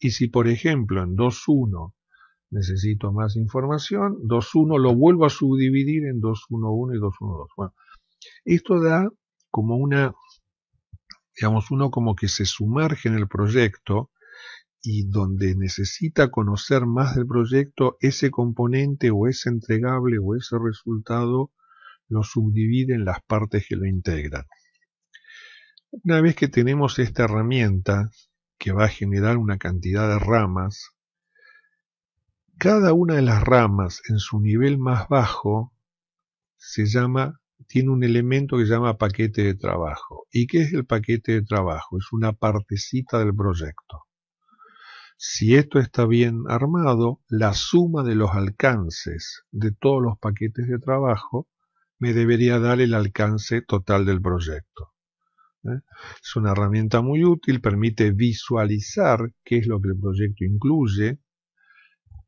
Speaker 1: Y si, por ejemplo, en 2.1 necesito más información, 2.1 lo vuelvo a subdividir en 2.1.1 y 2.1.2. Bueno, esto da como una, digamos, uno como que se sumerge en el proyecto y donde necesita conocer más del proyecto, ese componente o ese entregable o ese resultado lo subdivide en las partes que lo integran. Una vez que tenemos esta herramienta, que va a generar una cantidad de ramas, cada una de las ramas en su nivel más bajo se llama, tiene un elemento que se llama paquete de trabajo. ¿Y qué es el paquete de trabajo? Es una partecita del proyecto. Si esto está bien armado, la suma de los alcances de todos los paquetes de trabajo me debería dar el alcance total del proyecto. ¿eh? Es una herramienta muy útil, permite visualizar qué es lo que el proyecto incluye,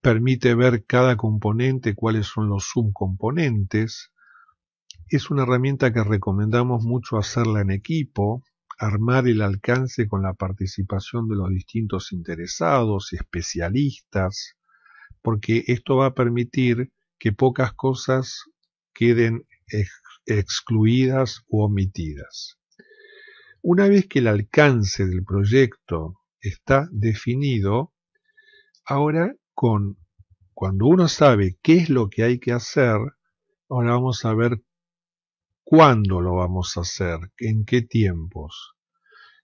Speaker 1: permite ver cada componente, cuáles son los subcomponentes. Es una herramienta que recomendamos mucho hacerla en equipo, armar el alcance con la participación de los distintos interesados y especialistas, porque esto va a permitir que pocas cosas queden excluidas u omitidas. Una vez que el alcance del proyecto está definido, ahora con cuando uno sabe qué es lo que hay que hacer, ahora vamos a ver ¿Cuándo lo vamos a hacer? ¿En qué tiempos?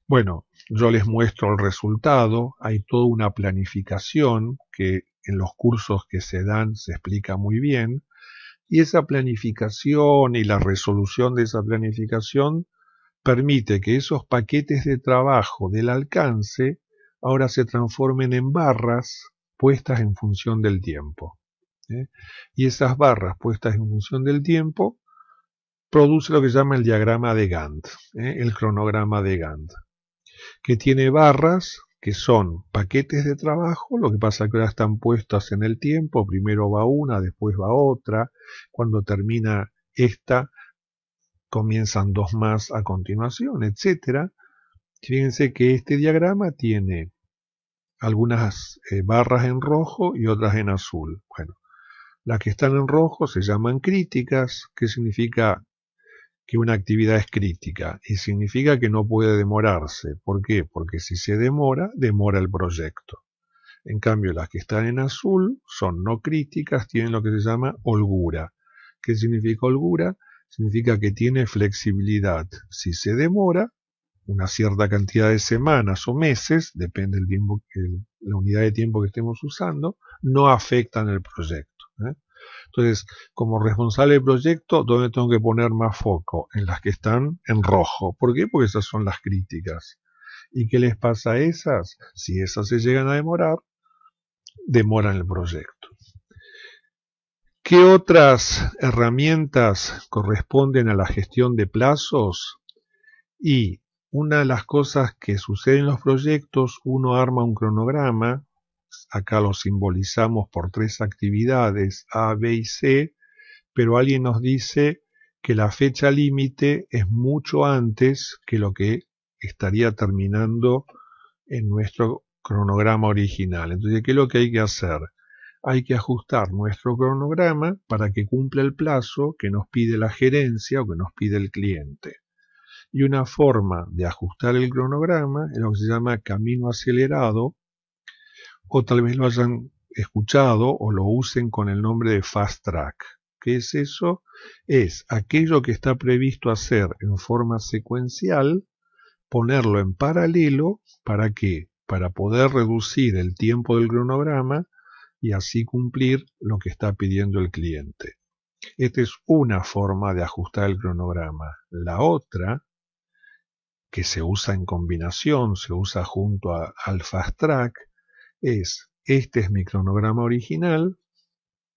Speaker 1: Bueno, yo les muestro el resultado, hay toda una planificación que en los cursos que se dan se explica muy bien, y esa planificación y la resolución de esa planificación permite que esos paquetes de trabajo del alcance ahora se transformen en barras puestas en función del tiempo. ¿eh? Y esas barras puestas en función del tiempo produce lo que se llama el diagrama de Gantt, ¿eh? el cronograma de Gantt, que tiene barras que son paquetes de trabajo, lo que pasa es que ahora están puestas en el tiempo, primero va una, después va otra, cuando termina esta, comienzan dos más a continuación, etc. Fíjense que este diagrama tiene algunas eh, barras en rojo y otras en azul. Bueno, las que están en rojo se llaman críticas, que significa que una actividad es crítica y significa que no puede demorarse. ¿Por qué? Porque si se demora, demora el proyecto. En cambio, las que están en azul son no críticas, tienen lo que se llama holgura. ¿Qué significa holgura? Significa que tiene flexibilidad. Si se demora, una cierta cantidad de semanas o meses, depende de la unidad de tiempo que estemos usando, no afectan el proyecto. Entonces, como responsable del proyecto, ¿dónde tengo que poner más foco? En las que están en rojo. ¿Por qué? Porque esas son las críticas. ¿Y qué les pasa a esas? Si esas se llegan a demorar, demoran el proyecto. ¿Qué otras herramientas corresponden a la gestión de plazos? Y una de las cosas que sucede en los proyectos, uno arma un cronograma Acá lo simbolizamos por tres actividades, A, B y C, pero alguien nos dice que la fecha límite es mucho antes que lo que estaría terminando en nuestro cronograma original. Entonces, ¿qué es lo que hay que hacer? Hay que ajustar nuestro cronograma para que cumpla el plazo que nos pide la gerencia o que nos pide el cliente. Y una forma de ajustar el cronograma es lo que se llama camino acelerado o tal vez lo hayan escuchado o lo usen con el nombre de fast track. ¿Qué es eso? Es aquello que está previsto hacer en forma secuencial, ponerlo en paralelo para que, para poder reducir el tiempo del cronograma y así cumplir lo que está pidiendo el cliente. Esta es una forma de ajustar el cronograma. La otra, que se usa en combinación, se usa junto a, al fast track, es, este es mi cronograma original,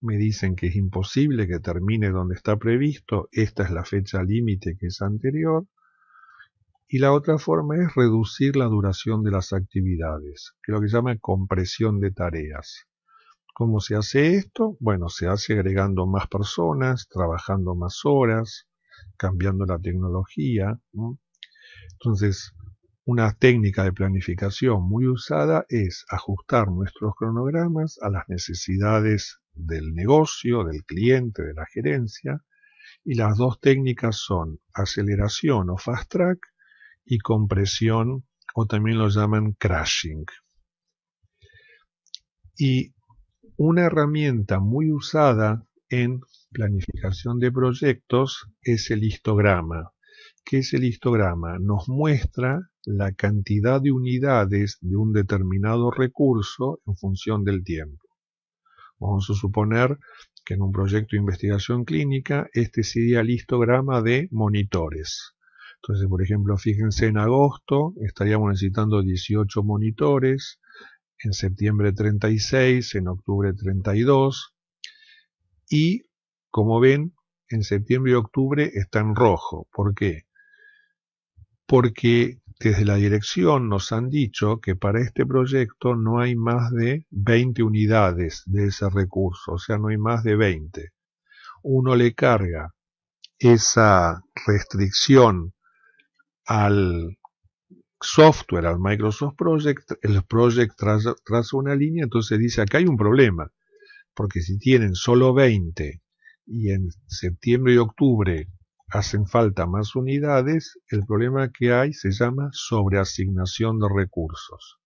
Speaker 1: me dicen que es imposible que termine donde está previsto, esta es la fecha límite que es anterior, y la otra forma es reducir la duración de las actividades, que es lo que se llama compresión de tareas. ¿Cómo se hace esto? Bueno, se hace agregando más personas, trabajando más horas, cambiando la tecnología. Entonces, una técnica de planificación muy usada es ajustar nuestros cronogramas a las necesidades del negocio, del cliente, de la gerencia, y las dos técnicas son aceleración o fast track y compresión o también lo llaman crashing. Y una herramienta muy usada en planificación de proyectos es el histograma. ¿Qué es el histograma? Nos muestra la cantidad de unidades de un determinado recurso en función del tiempo. Vamos a suponer que en un proyecto de investigación clínica este sería el histograma de monitores. Entonces, por ejemplo, fíjense en agosto estaríamos necesitando 18 monitores, en septiembre 36, en octubre 32 y, como ven, en septiembre y octubre está en rojo. ¿Por qué? Porque desde la dirección nos han dicho que para este proyecto no hay más de 20 unidades de ese recurso, o sea, no hay más de 20. Uno le carga esa restricción al software, al Microsoft Project, el Project traza, una línea, entonces dice, acá hay un problema, porque si tienen solo 20 y en septiembre y octubre hacen falta más unidades, el problema que hay se llama sobreasignación de recursos.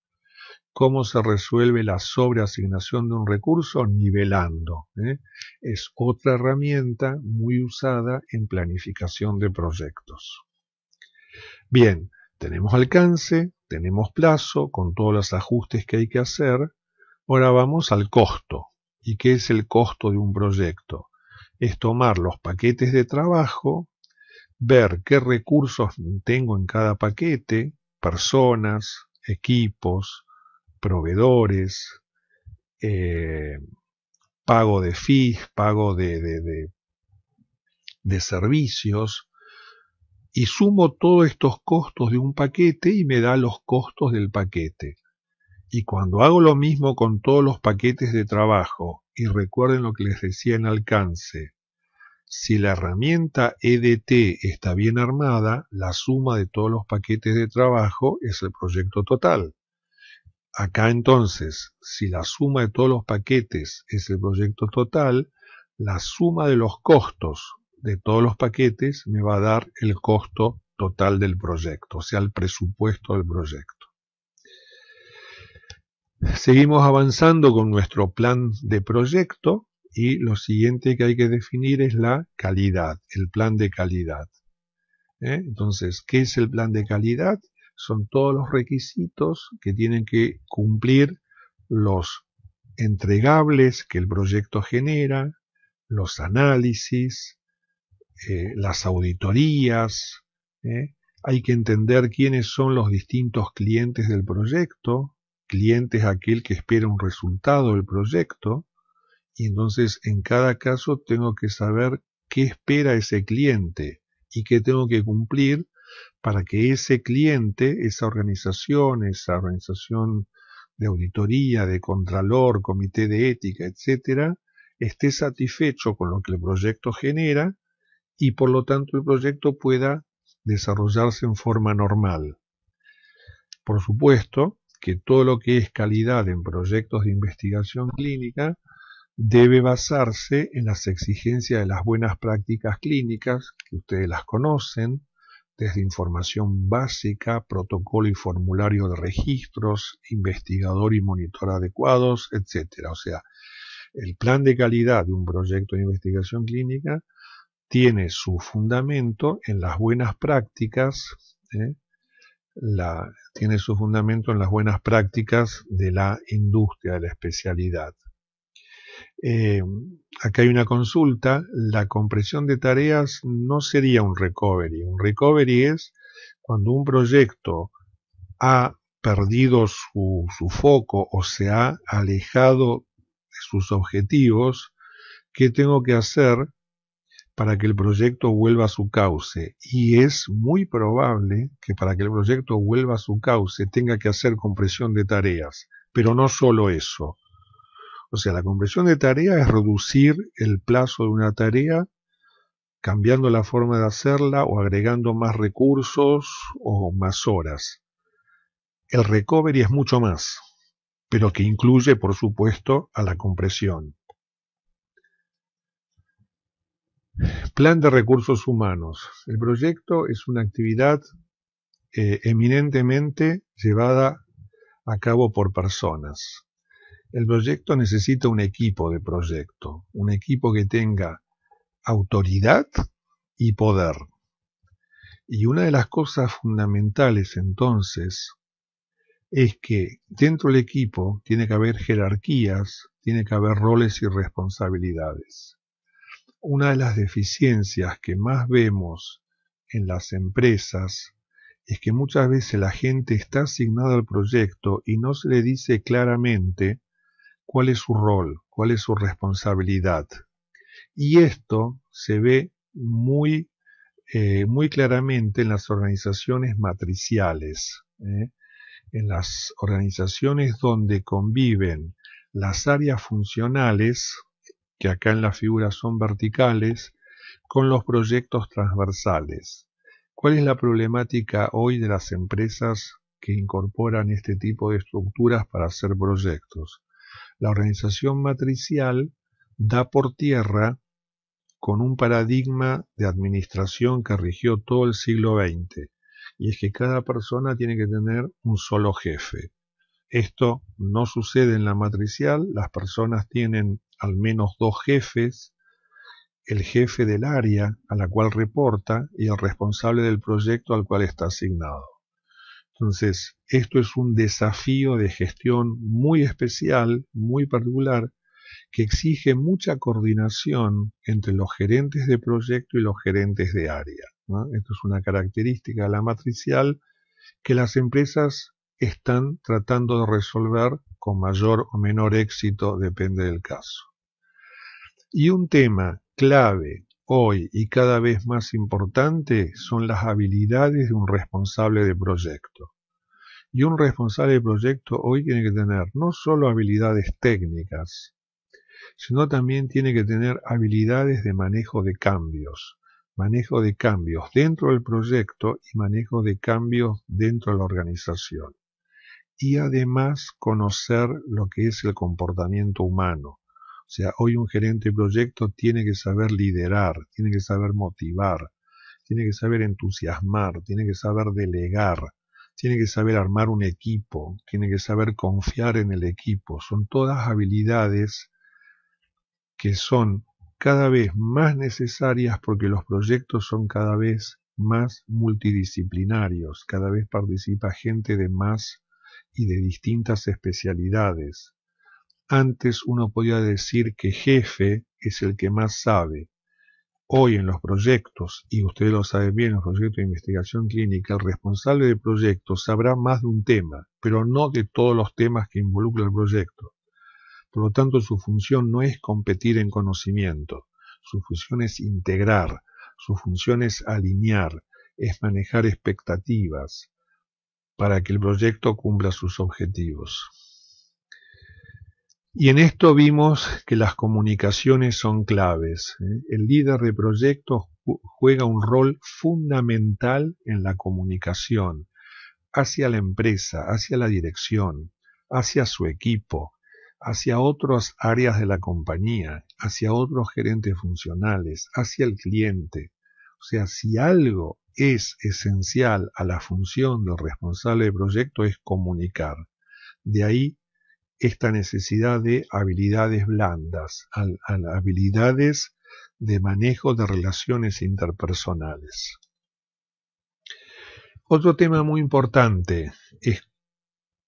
Speaker 1: ¿Cómo se resuelve la sobreasignación de un recurso? Nivelando. ¿eh? Es otra herramienta muy usada en planificación de proyectos. Bien, tenemos alcance, tenemos plazo con todos los ajustes que hay que hacer. Ahora vamos al costo. ¿Y qué es el costo de un proyecto? es tomar los paquetes de trabajo ver qué recursos tengo en cada paquete, personas, equipos, proveedores, eh, pago de fees, pago de, de servicios, y sumo todos estos costos de un paquete y me da los costos del paquete. Y cuando hago lo mismo con todos los paquetes de trabajo, y recuerden lo que les decía en alcance, si la herramienta EDT está bien armada, la suma de todos los paquetes de trabajo es el proyecto total. Acá entonces, si la suma de todos los paquetes es el proyecto total, la suma de los costos de todos los paquetes me va a dar el costo total del proyecto, o sea, el presupuesto del proyecto. Seguimos avanzando con nuestro plan de proyecto y lo siguiente que hay que definir es la calidad, el plan de calidad. ¿eh? Entonces, ¿qué es el plan de calidad? Son todos los requisitos que tienen que cumplir los entregables que el proyecto genera, los análisis, eh, las auditorías, ¿eh? hay que entender quiénes son los distintos clientes del proyecto, Clientes aquel que espera un resultado del proyecto, y entonces en cada caso tengo que saber qué espera ese cliente y qué tengo que cumplir para que ese cliente, esa organización, esa organización de auditoría, de contralor, comité de ética, etcétera, esté satisfecho con lo que el proyecto genera y por lo tanto el proyecto pueda desarrollarse en forma normal. Por supuesto que todo lo que es calidad en proyectos de investigación clínica debe basarse en las exigencias de las buenas prácticas clínicas, que ustedes las conocen, desde información básica, protocolo y formulario de registros, investigador y monitor adecuados, etcétera. O sea, el plan de calidad de un proyecto de investigación clínica tiene su fundamento en las buenas prácticas, ¿eh? tiene su fundamento en las buenas prácticas de la industria, de la especialidad. Eh, acá hay una consulta, la compresión de tareas no sería un recovery. Un recovery es cuando un proyecto ha perdido su, su foco o se ha alejado de sus objetivos, ¿qué tengo que hacer para que el proyecto vuelva a su cauce. Y es muy probable que para que el proyecto vuelva a su cauce tenga que hacer compresión de tareas. Pero no solo eso. O sea, la compresión de tarea es reducir el plazo de una tarea cambiando la forma de hacerla o agregando más recursos o más horas. El recovery es mucho más, pero que incluye, por supuesto, a la compresión. Plan de recursos humanos. El proyecto es una actividad eh, eminentemente llevada a cabo por personas. El proyecto necesita un equipo de proyecto, un equipo que tenga autoridad y poder. Y una de las cosas fundamentales entonces es que dentro del equipo tiene que haber jerarquías, tiene que haber roles y responsabilidades. Una de las deficiencias que más vemos en las empresas es que muchas veces la gente está asignada al proyecto y no se le dice claramente cuál es su rol, cuál es su responsabilidad. Y esto se ve muy, eh, muy claramente en las organizaciones matriciales, ¿eh? en las organizaciones donde conviven las áreas funcionales, que acá en la figura son verticales, con los proyectos transversales. ¿Cuál es la problemática hoy de las empresas que incorporan este tipo de estructuras para hacer proyectos? la organización matricial da por tierra con un paradigma de administración que rigió todo el siglo XX, y es que cada persona tiene que tener un solo jefe. Esto no sucede en la matricial, las personas tienen al menos dos jefes, el jefe del área a la cual reporta y el responsable del proyecto al cual está asignado. Entonces, esto es un desafío de gestión muy especial, muy particular, que exige mucha coordinación entre los gerentes de proyecto y los gerentes de área. Esto es una característica de la matricial que las empresas están tratando de resolver con mayor o menor éxito, depende del caso. Y un tema clave Hoy y cada vez más importante son las habilidades de un responsable de proyecto. Y un responsable de proyecto hoy tiene que tener no solo habilidades técnicas, sino también tiene que tener habilidades de manejo de cambios, manejo de cambios dentro del proyecto y manejo de cambios dentro de la organización. Y además conocer lo que es el comportamiento humano, o sea, hoy un gerente de proyecto tiene que saber liderar, tiene que saber motivar, tiene que saber entusiasmar, tiene que saber delegar, tiene que saber armar un equipo, tiene que saber confiar en el equipo. Son todas habilidades que son cada vez más necesarias porque los proyectos son cada vez más multidisciplinarios, cada vez participa gente de más y de distintas especialidades. Antes uno podía decir que jefe es el que más sabe. Hoy en los proyectos, y ustedes lo saben bien, en los proyectos de investigación clínica, el responsable de proyecto sabrá más de un tema, pero no de todos los temas que involucra el proyecto. Por lo tanto, su función no es competir en conocimiento, su función es integrar, su función es alinear, es manejar expectativas para que el proyecto cumpla sus objetivos. Y en esto vimos que las comunicaciones son claves. ¿eh? El líder de proyecto juega un rol fundamental en la comunicación hacia la empresa, hacia la dirección, hacia su equipo, hacia otras áreas de la compañía, hacia otros gerentes funcionales, hacia el cliente. O sea, si algo es esencial a la función del responsable de proyecto es comunicar. De ahí esta necesidad de habilidades blandas, habilidades de manejo de relaciones interpersonales. Otro tema muy importante es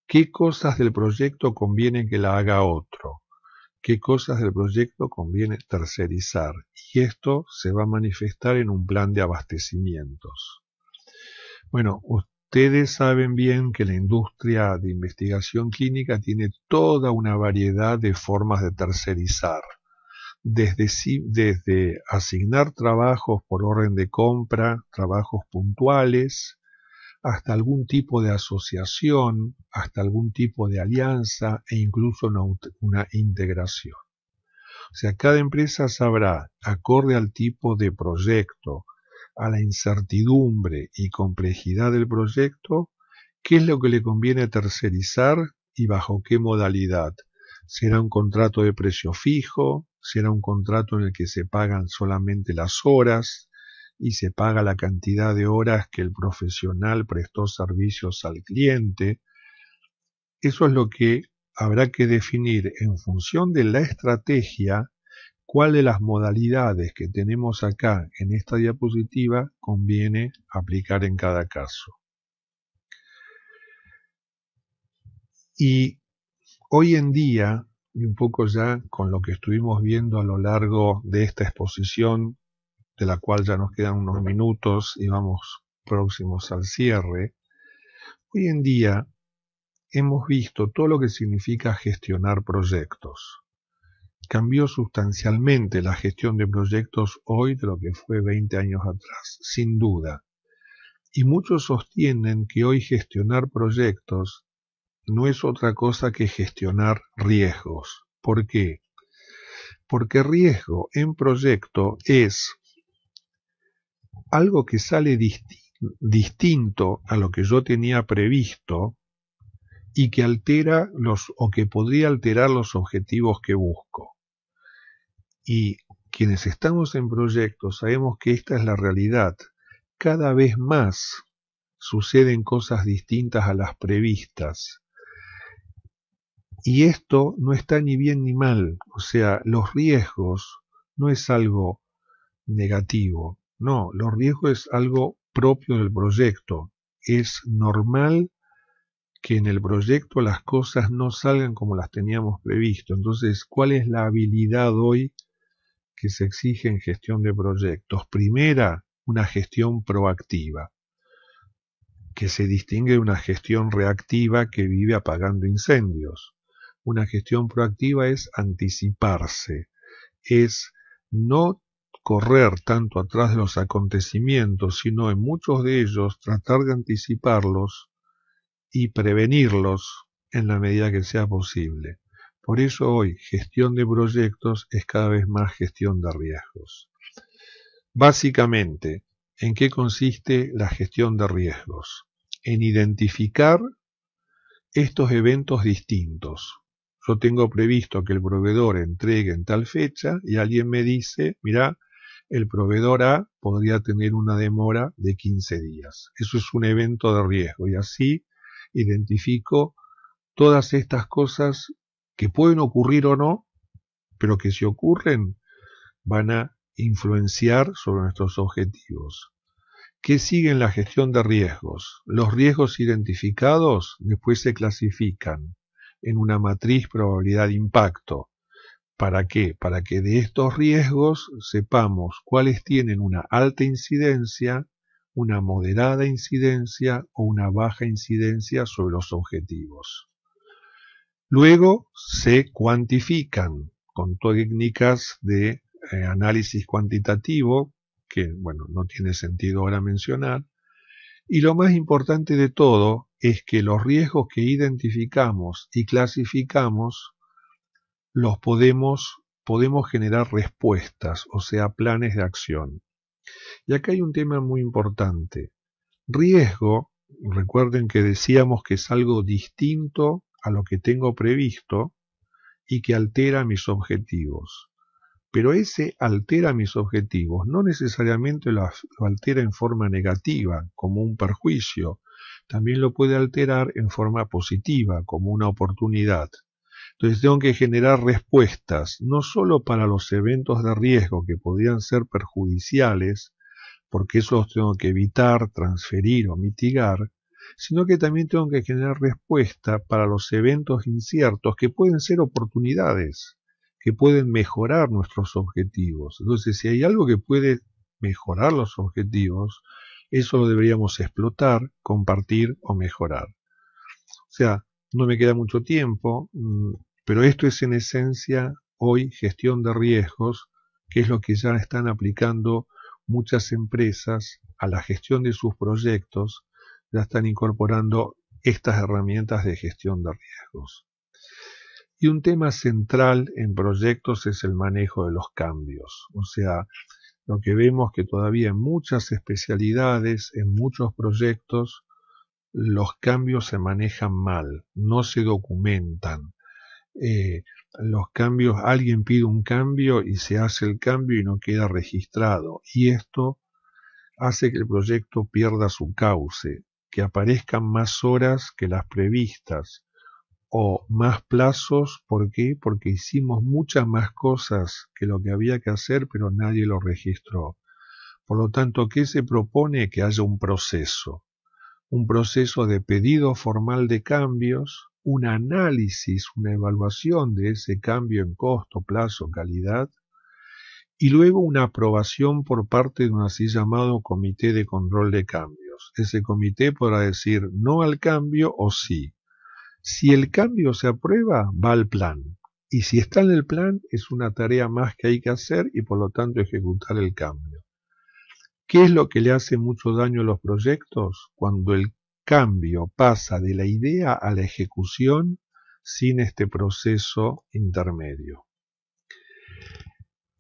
Speaker 1: qué cosas del proyecto conviene que la haga otro, qué cosas del proyecto conviene tercerizar, y esto se va a manifestar en un plan de abastecimientos. Bueno, Ustedes saben bien que la industria de investigación clínica tiene toda una variedad de formas de tercerizar, desde, asignar trabajos por orden de compra, trabajos puntuales, hasta algún tipo de asociación, hasta algún tipo de alianza e incluso una integración. O sea, cada empresa sabrá, acorde al tipo de proyecto, a la incertidumbre y complejidad del proyecto, qué es lo que le conviene tercerizar y bajo qué modalidad. ¿Será un contrato de precio fijo? ¿Será un contrato en el que se pagan solamente las horas y se paga la cantidad de horas que el profesional prestó servicios al cliente? Eso es lo que habrá que definir en función de la estrategia cuál de las modalidades que tenemos acá en esta diapositiva conviene aplicar en cada caso. Y hoy en día, y un poco ya con lo que estuvimos viendo a lo largo de esta exposición, de la cual ya nos quedan unos minutos y vamos próximos al cierre, hoy en día hemos visto todo lo que significa gestionar proyectos cambió sustancialmente la gestión de proyectos hoy de lo que fue 20 años atrás, sin duda. Y muchos sostienen que hoy gestionar proyectos no es otra cosa que gestionar riesgos. ¿Por qué? Porque riesgo en proyecto es algo que sale distinto a lo que yo tenía previsto y que altera los o que podría alterar los objetivos que busco. Y quienes estamos en proyectos sabemos que esta es la realidad. Cada vez más suceden cosas distintas a las previstas. Y esto no está ni bien ni mal. O sea, los riesgos no es algo negativo. No, los riesgos es algo propio del proyecto. Es normal que en el proyecto las cosas no salgan como las teníamos previsto. Entonces, ¿cuál es la habilidad hoy que se exige en gestión de proyectos. Primera, una gestión proactiva, que se distingue de una gestión reactiva que vive apagando incendios. Una gestión proactiva es anticiparse, es no correr tanto atrás de los acontecimientos, sino en muchos de ellos tratar de anticiparlos y prevenirlos en la medida que sea posible. Por eso hoy gestión de proyectos es cada vez más gestión de riesgos. Básicamente, ¿en qué consiste la gestión de riesgos? En identificar estos eventos distintos. Yo tengo previsto que el proveedor entregue en tal fecha y alguien me dice, mira, el proveedor A podría tener una demora de 15 días. Eso es un evento de riesgo y así identifico todas estas cosas que pueden ocurrir o no, pero que si ocurren van a influenciar sobre nuestros objetivos. ¿Qué sigue en la gestión de riesgos? Los riesgos identificados después se clasifican en una matriz probabilidad-impacto. ¿Para qué? Para que de estos riesgos sepamos cuáles tienen una alta incidencia, una moderada incidencia o una baja incidencia sobre los objetivos. Luego se cuantifican con técnicas de eh, análisis cuantitativo, que bueno, no tiene sentido ahora mencionar. Y lo más importante de todo es que los riesgos que identificamos y clasificamos los podemos, podemos generar respuestas, o sea, planes de acción. Y acá hay un tema muy importante. Riesgo, recuerden que decíamos que es algo distinto a lo que tengo previsto y que altera mis objetivos. Pero ese altera mis objetivos, no necesariamente lo, altera en forma negativa, como un perjuicio, también lo puede alterar en forma positiva, como una oportunidad. Entonces tengo que generar respuestas, no solo para los eventos de riesgo que podrían ser perjudiciales, porque esos tengo que evitar, transferir o mitigar, sino que también tengo que generar respuesta para los eventos inciertos, que pueden ser oportunidades, que pueden mejorar nuestros objetivos. Entonces, si hay algo que puede mejorar los objetivos, eso lo deberíamos explotar, compartir o mejorar. O sea, no me queda mucho tiempo, mm, pero esto es en esencia hoy gestión de riesgos, que es lo que ya están aplicando muchas empresas a la gestión de sus proyectos ya están incorporando estas herramientas de gestión de riesgos. Y un tema central en proyectos es el manejo de los cambios. O sea, lo que vemos que todavía en muchas especialidades, en muchos proyectos, los cambios se manejan mal, no se documentan. Eh, los cambios, alguien pide un cambio y se hace el cambio y no queda registrado. Y esto hace que el proyecto pierda su cauce, que aparezcan más horas que las previstas o más plazos. ¿Por qué? Porque hicimos muchas más cosas que lo que había que hacer, pero nadie lo registró. Por lo tanto, ¿qué se propone? Que haya un proceso. Un proceso de pedido formal de cambios, un análisis, una evaluación de ese cambio en costo, plazo, calidad, y luego una aprobación por parte de un así llamado comité de control de cambios. Ese comité podrá decir no al cambio o sí. Si el cambio se aprueba, va al plan. Y si está en el plan, es una tarea más que hay que hacer y por lo tanto ejecutar el cambio. ¿Qué es lo que le hace mucho daño a los proyectos? Cuando el cambio pasa de la idea a la ejecución sin este proceso intermedio.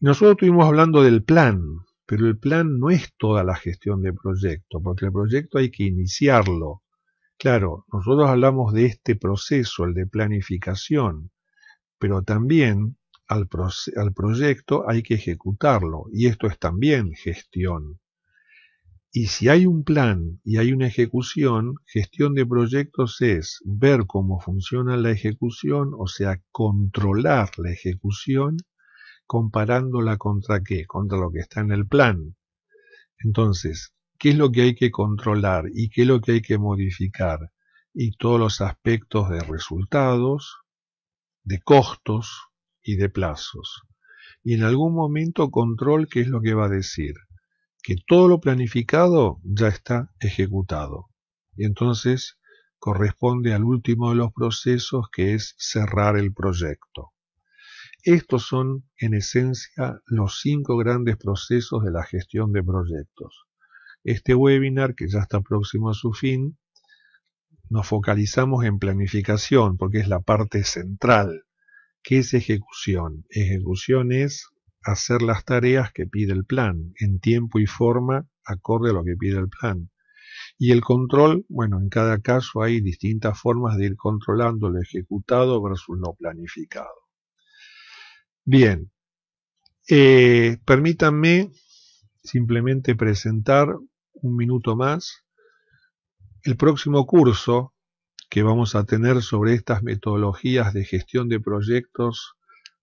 Speaker 1: Nosotros estuvimos hablando del plan, pero el plan no es toda la gestión de proyecto, porque el proyecto hay que iniciarlo. Claro, nosotros hablamos de este proceso, el de planificación, pero también al, al proyecto hay que ejecutarlo, y esto es también gestión. Y si hay un plan y hay una ejecución, gestión de proyectos es ver cómo funciona la ejecución, o sea, controlar la ejecución comparándola contra qué, contra lo que está en el plan. Entonces, ¿qué es lo que hay que controlar y qué es lo que hay que modificar? Y todos los aspectos de resultados, de costos y de plazos. Y en algún momento control, ¿qué es lo que va a decir? Que todo lo planificado ya está ejecutado. Y entonces corresponde al último de los procesos que es cerrar el proyecto. Estos son, en esencia, los cinco grandes procesos de la gestión de proyectos. Este webinar, que ya está próximo a su fin, nos focalizamos en planificación, porque es la parte central. ¿Qué es ejecución? Ejecución es hacer las tareas que pide el plan, en tiempo y forma, acorde a lo que pide el plan. Y el control, bueno, en cada caso hay distintas formas de ir controlando lo ejecutado versus lo planificado. Bien, eh, permítanme simplemente presentar un minuto más el próximo curso que vamos a tener sobre estas metodologías de gestión de proyectos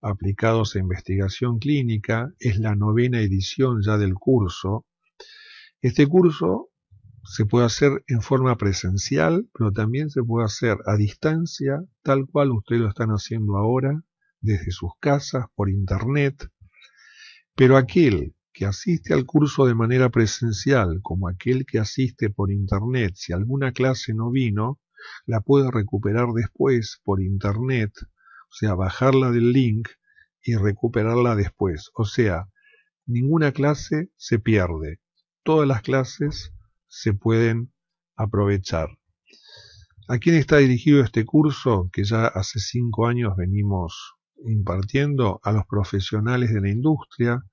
Speaker 1: aplicados a investigación clínica. Es la novena edición ya del curso. Este curso se puede hacer en forma presencial, pero también se puede hacer a distancia, tal cual ustedes lo están haciendo ahora, desde sus casas, por Internet, pero aquel que asiste al curso de manera presencial, como aquel que asiste por Internet, si alguna clase no vino, la puede recuperar después por Internet, o sea, bajarla del link y recuperarla después. O sea, ninguna clase se pierde, todas las clases se pueden aprovechar. ¿A quién está dirigido este curso que ya hace cinco años venimos impartiendo a los profesionales de la industria,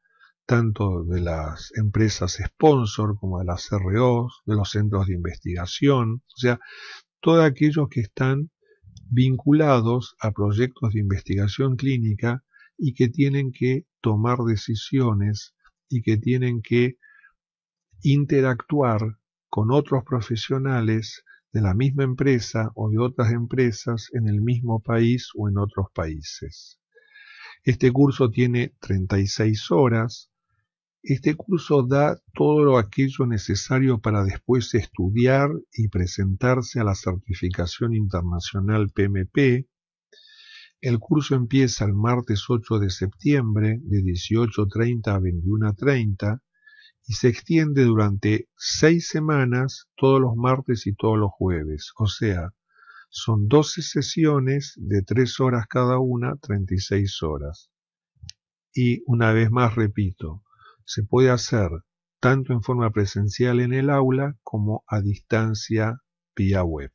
Speaker 1: tanto de las empresas sponsor como de las ROs, de los centros de investigación, o sea, todos aquellos que están vinculados a proyectos de investigación clínica y que tienen que tomar decisiones y que tienen que interactuar con otros profesionales de la misma empresa o de otras empresas en el mismo país o en otros países. Este curso tiene 36 horas. Este curso da todo aquello necesario para después estudiar y presentarse a la certificación internacional PMP. El curso empieza el martes 8 de septiembre de 18.30 a 21.30 y se extiende durante seis semanas todos los martes y todos los jueves. O sea, son 12 sesiones de 3 horas cada una, 36 horas. Y una vez más repito, se puede hacer tanto en forma presencial en el aula como a distancia vía web.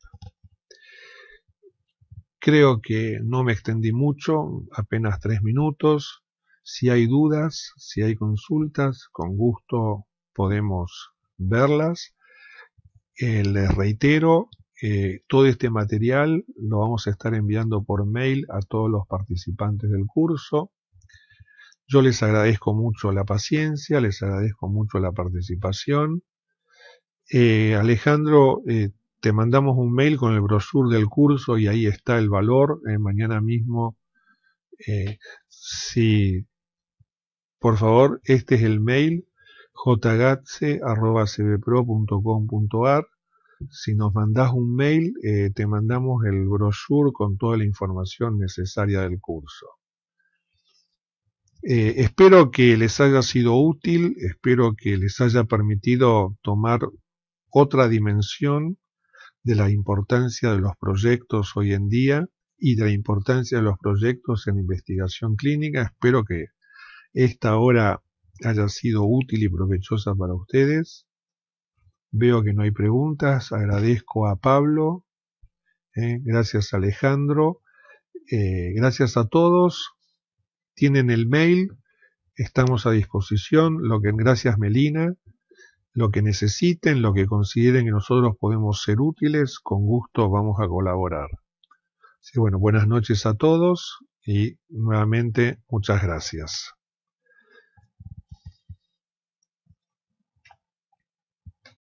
Speaker 1: Creo que no me extendí mucho, apenas tres minutos. Si hay dudas, si hay consultas, con gusto podemos verlas. Eh, les reitero, eh, todo este material lo vamos a estar enviando por mail a todos los participantes del curso. Yo les agradezco mucho la paciencia, les agradezco mucho la participación. Eh, Alejandro, te mandamos un mail con el brochure del curso y ahí está el valor. mañana mismo, si por favor, este es el mail jgatse.cbpro.com.ar. Si nos mandás un mail, eh, te mandamos el brochure con toda la información necesaria del curso. Eh, espero que les haya sido útil, espero que les haya permitido tomar otra dimensión de la importancia de los proyectos hoy en día y de la importancia de los proyectos en investigación clínica. Espero que esta hora haya sido útil y provechosa para ustedes. Veo que no hay preguntas. Agradezco a Pablo. Eh, gracias Alejandro. Eh, gracias a todos. Tienen el mail. Estamos a disposición. Lo que gracias Melina. Lo que necesiten, lo que consideren que nosotros podemos ser útiles, con gusto vamos a colaborar. bueno, buenas noches a todos y nuevamente muchas gracias.